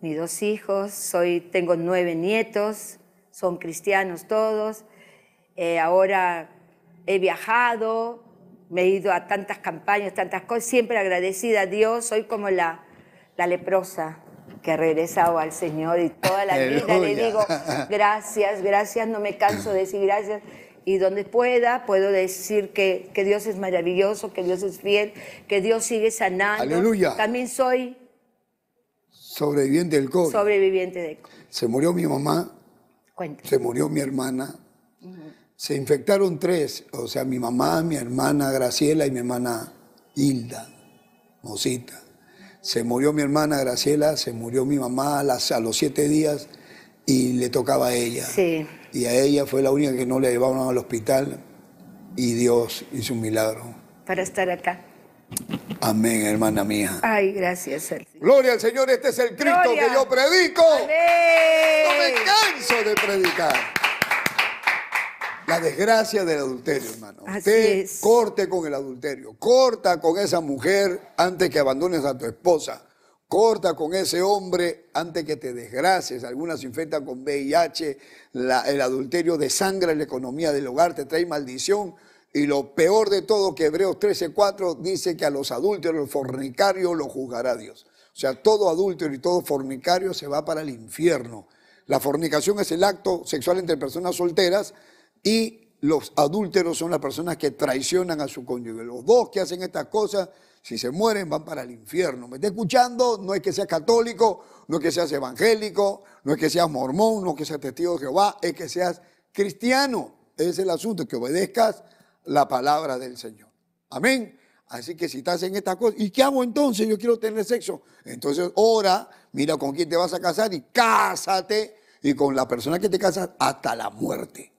Speaker 2: mis dos hijos, soy, tengo nueve nietos, son cristianos todos. Eh, ahora he viajado, me he ido a tantas campañas, tantas cosas, siempre agradecida a Dios, soy como la, la leprosa que ha regresado al Señor y toda la vida le digo, gracias, gracias, no me canso de decir gracias. Y donde pueda, puedo decir que, que Dios es maravilloso, que Dios es fiel, que Dios sigue sanando. Aleluya. También soy...
Speaker 1: Sobreviviente del COVID.
Speaker 2: Sobreviviente del COVID.
Speaker 1: Se murió mi mamá. Cuéntame. Se murió mi hermana se infectaron tres, o sea, mi mamá, mi hermana Graciela y mi hermana Hilda, Mosita. Se murió mi hermana Graciela, se murió mi mamá a, los siete días y le tocaba a ella. Sí. Y a ella fue la única que no le llevaron al hospital y Dios hizo un milagro.
Speaker 2: Para estar acá.
Speaker 1: Amén, hermana mía.
Speaker 2: Ay, gracias. Señor.
Speaker 1: Gloria al Señor, este es el Cristo que yo predico. No
Speaker 2: me
Speaker 1: canso de predicar la desgracia del adulterio, hermano. Así corte con el adulterio, corta con esa mujer antes que abandones a tu esposa, corta con ese hombre antes que te desgraces. Algunas se infectan con VIH, el adulterio desangra la economía del hogar, te trae maldición. Y lo peor de todo, que Hebreos 13:4 dice que a los adúlteros, el fornicario lo juzgará Dios. O sea, todo adúltero y todo fornicario se va para el infierno. La fornicación es el acto sexual entre personas solteras y los adúlteros son las personas que traicionan a su cónyuge. Los dos que hacen estas cosas, si se mueren, van para el infierno. ¿Me está escuchando? No es que seas católico, no es que seas evangélico, no es que seas mormón, no es que seas testigo de Jehová, es que seas cristiano. Ese es el asunto, que obedezcas la palabra del Señor. Amén. Así que si estás en estas cosas ¿y qué hago entonces? Yo quiero tener sexo. Entonces ora, mira con quién te vas a casar y cásate. Y con la persona que te casas hasta la muerte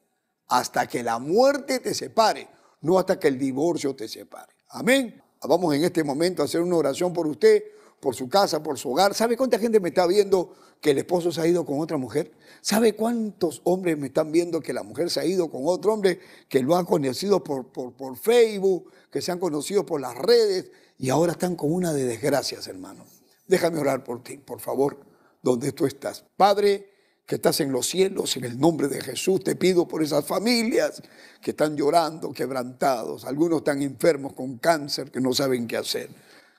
Speaker 1: hasta que la muerte te separe, no hasta que el divorcio te separe. Amén. Vamos en este momento a hacer una oración por usted, por su casa, por su hogar. ¿Sabe cuánta gente me está viendo que el esposo se ha ido con otra mujer? ¿Sabe cuántos hombres me están viendo que la mujer se ha ido con otro hombre, que lo han conocido por, por, por Facebook, que se han conocido por las redes y ahora están con una de desgracias, hermano? Déjame orar por ti, por favor, donde tú estás. Padre, que estás en los cielos, en el nombre de Jesús, te pido por esas familias que están llorando, quebrantados, algunos están enfermos con cáncer que no saben qué hacer.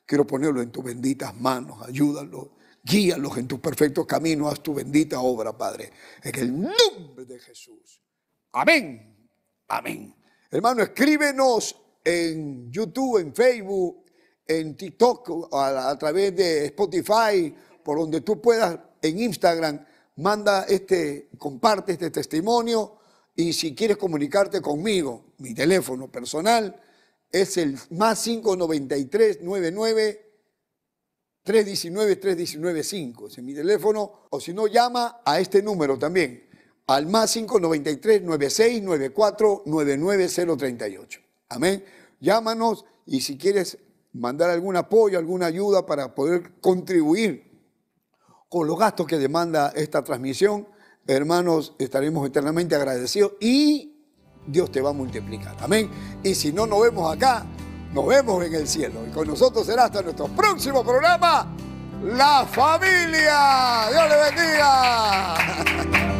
Speaker 1: Quiero ponerlo en tus benditas manos, ayúdalos, guíalos en tus perfectos caminos, haz tu bendita obra, Padre, en el nombre de Jesús. Amén, amén. Hermano, escríbenos en YouTube, en Facebook, en TikTok, a través de Spotify, por donde tú puedas, en Instagram manda este, comparte este testimonio y si quieres comunicarte conmigo, mi teléfono personal es el más 593 99 319-3195, es mi teléfono, o si no, llama a este número también, al más 593-9694-99038. Amén. Llámanos y si quieres mandar algún apoyo, alguna ayuda para poder contribuir con los gastos que demanda esta transmisión. Hermanos, estaremos eternamente agradecidos y Dios te va a multiplicar. Amén. Y si no nos vemos acá, nos vemos en el cielo. Y con nosotros será hasta nuestro próximo programa, La Familia. Dios le bendiga.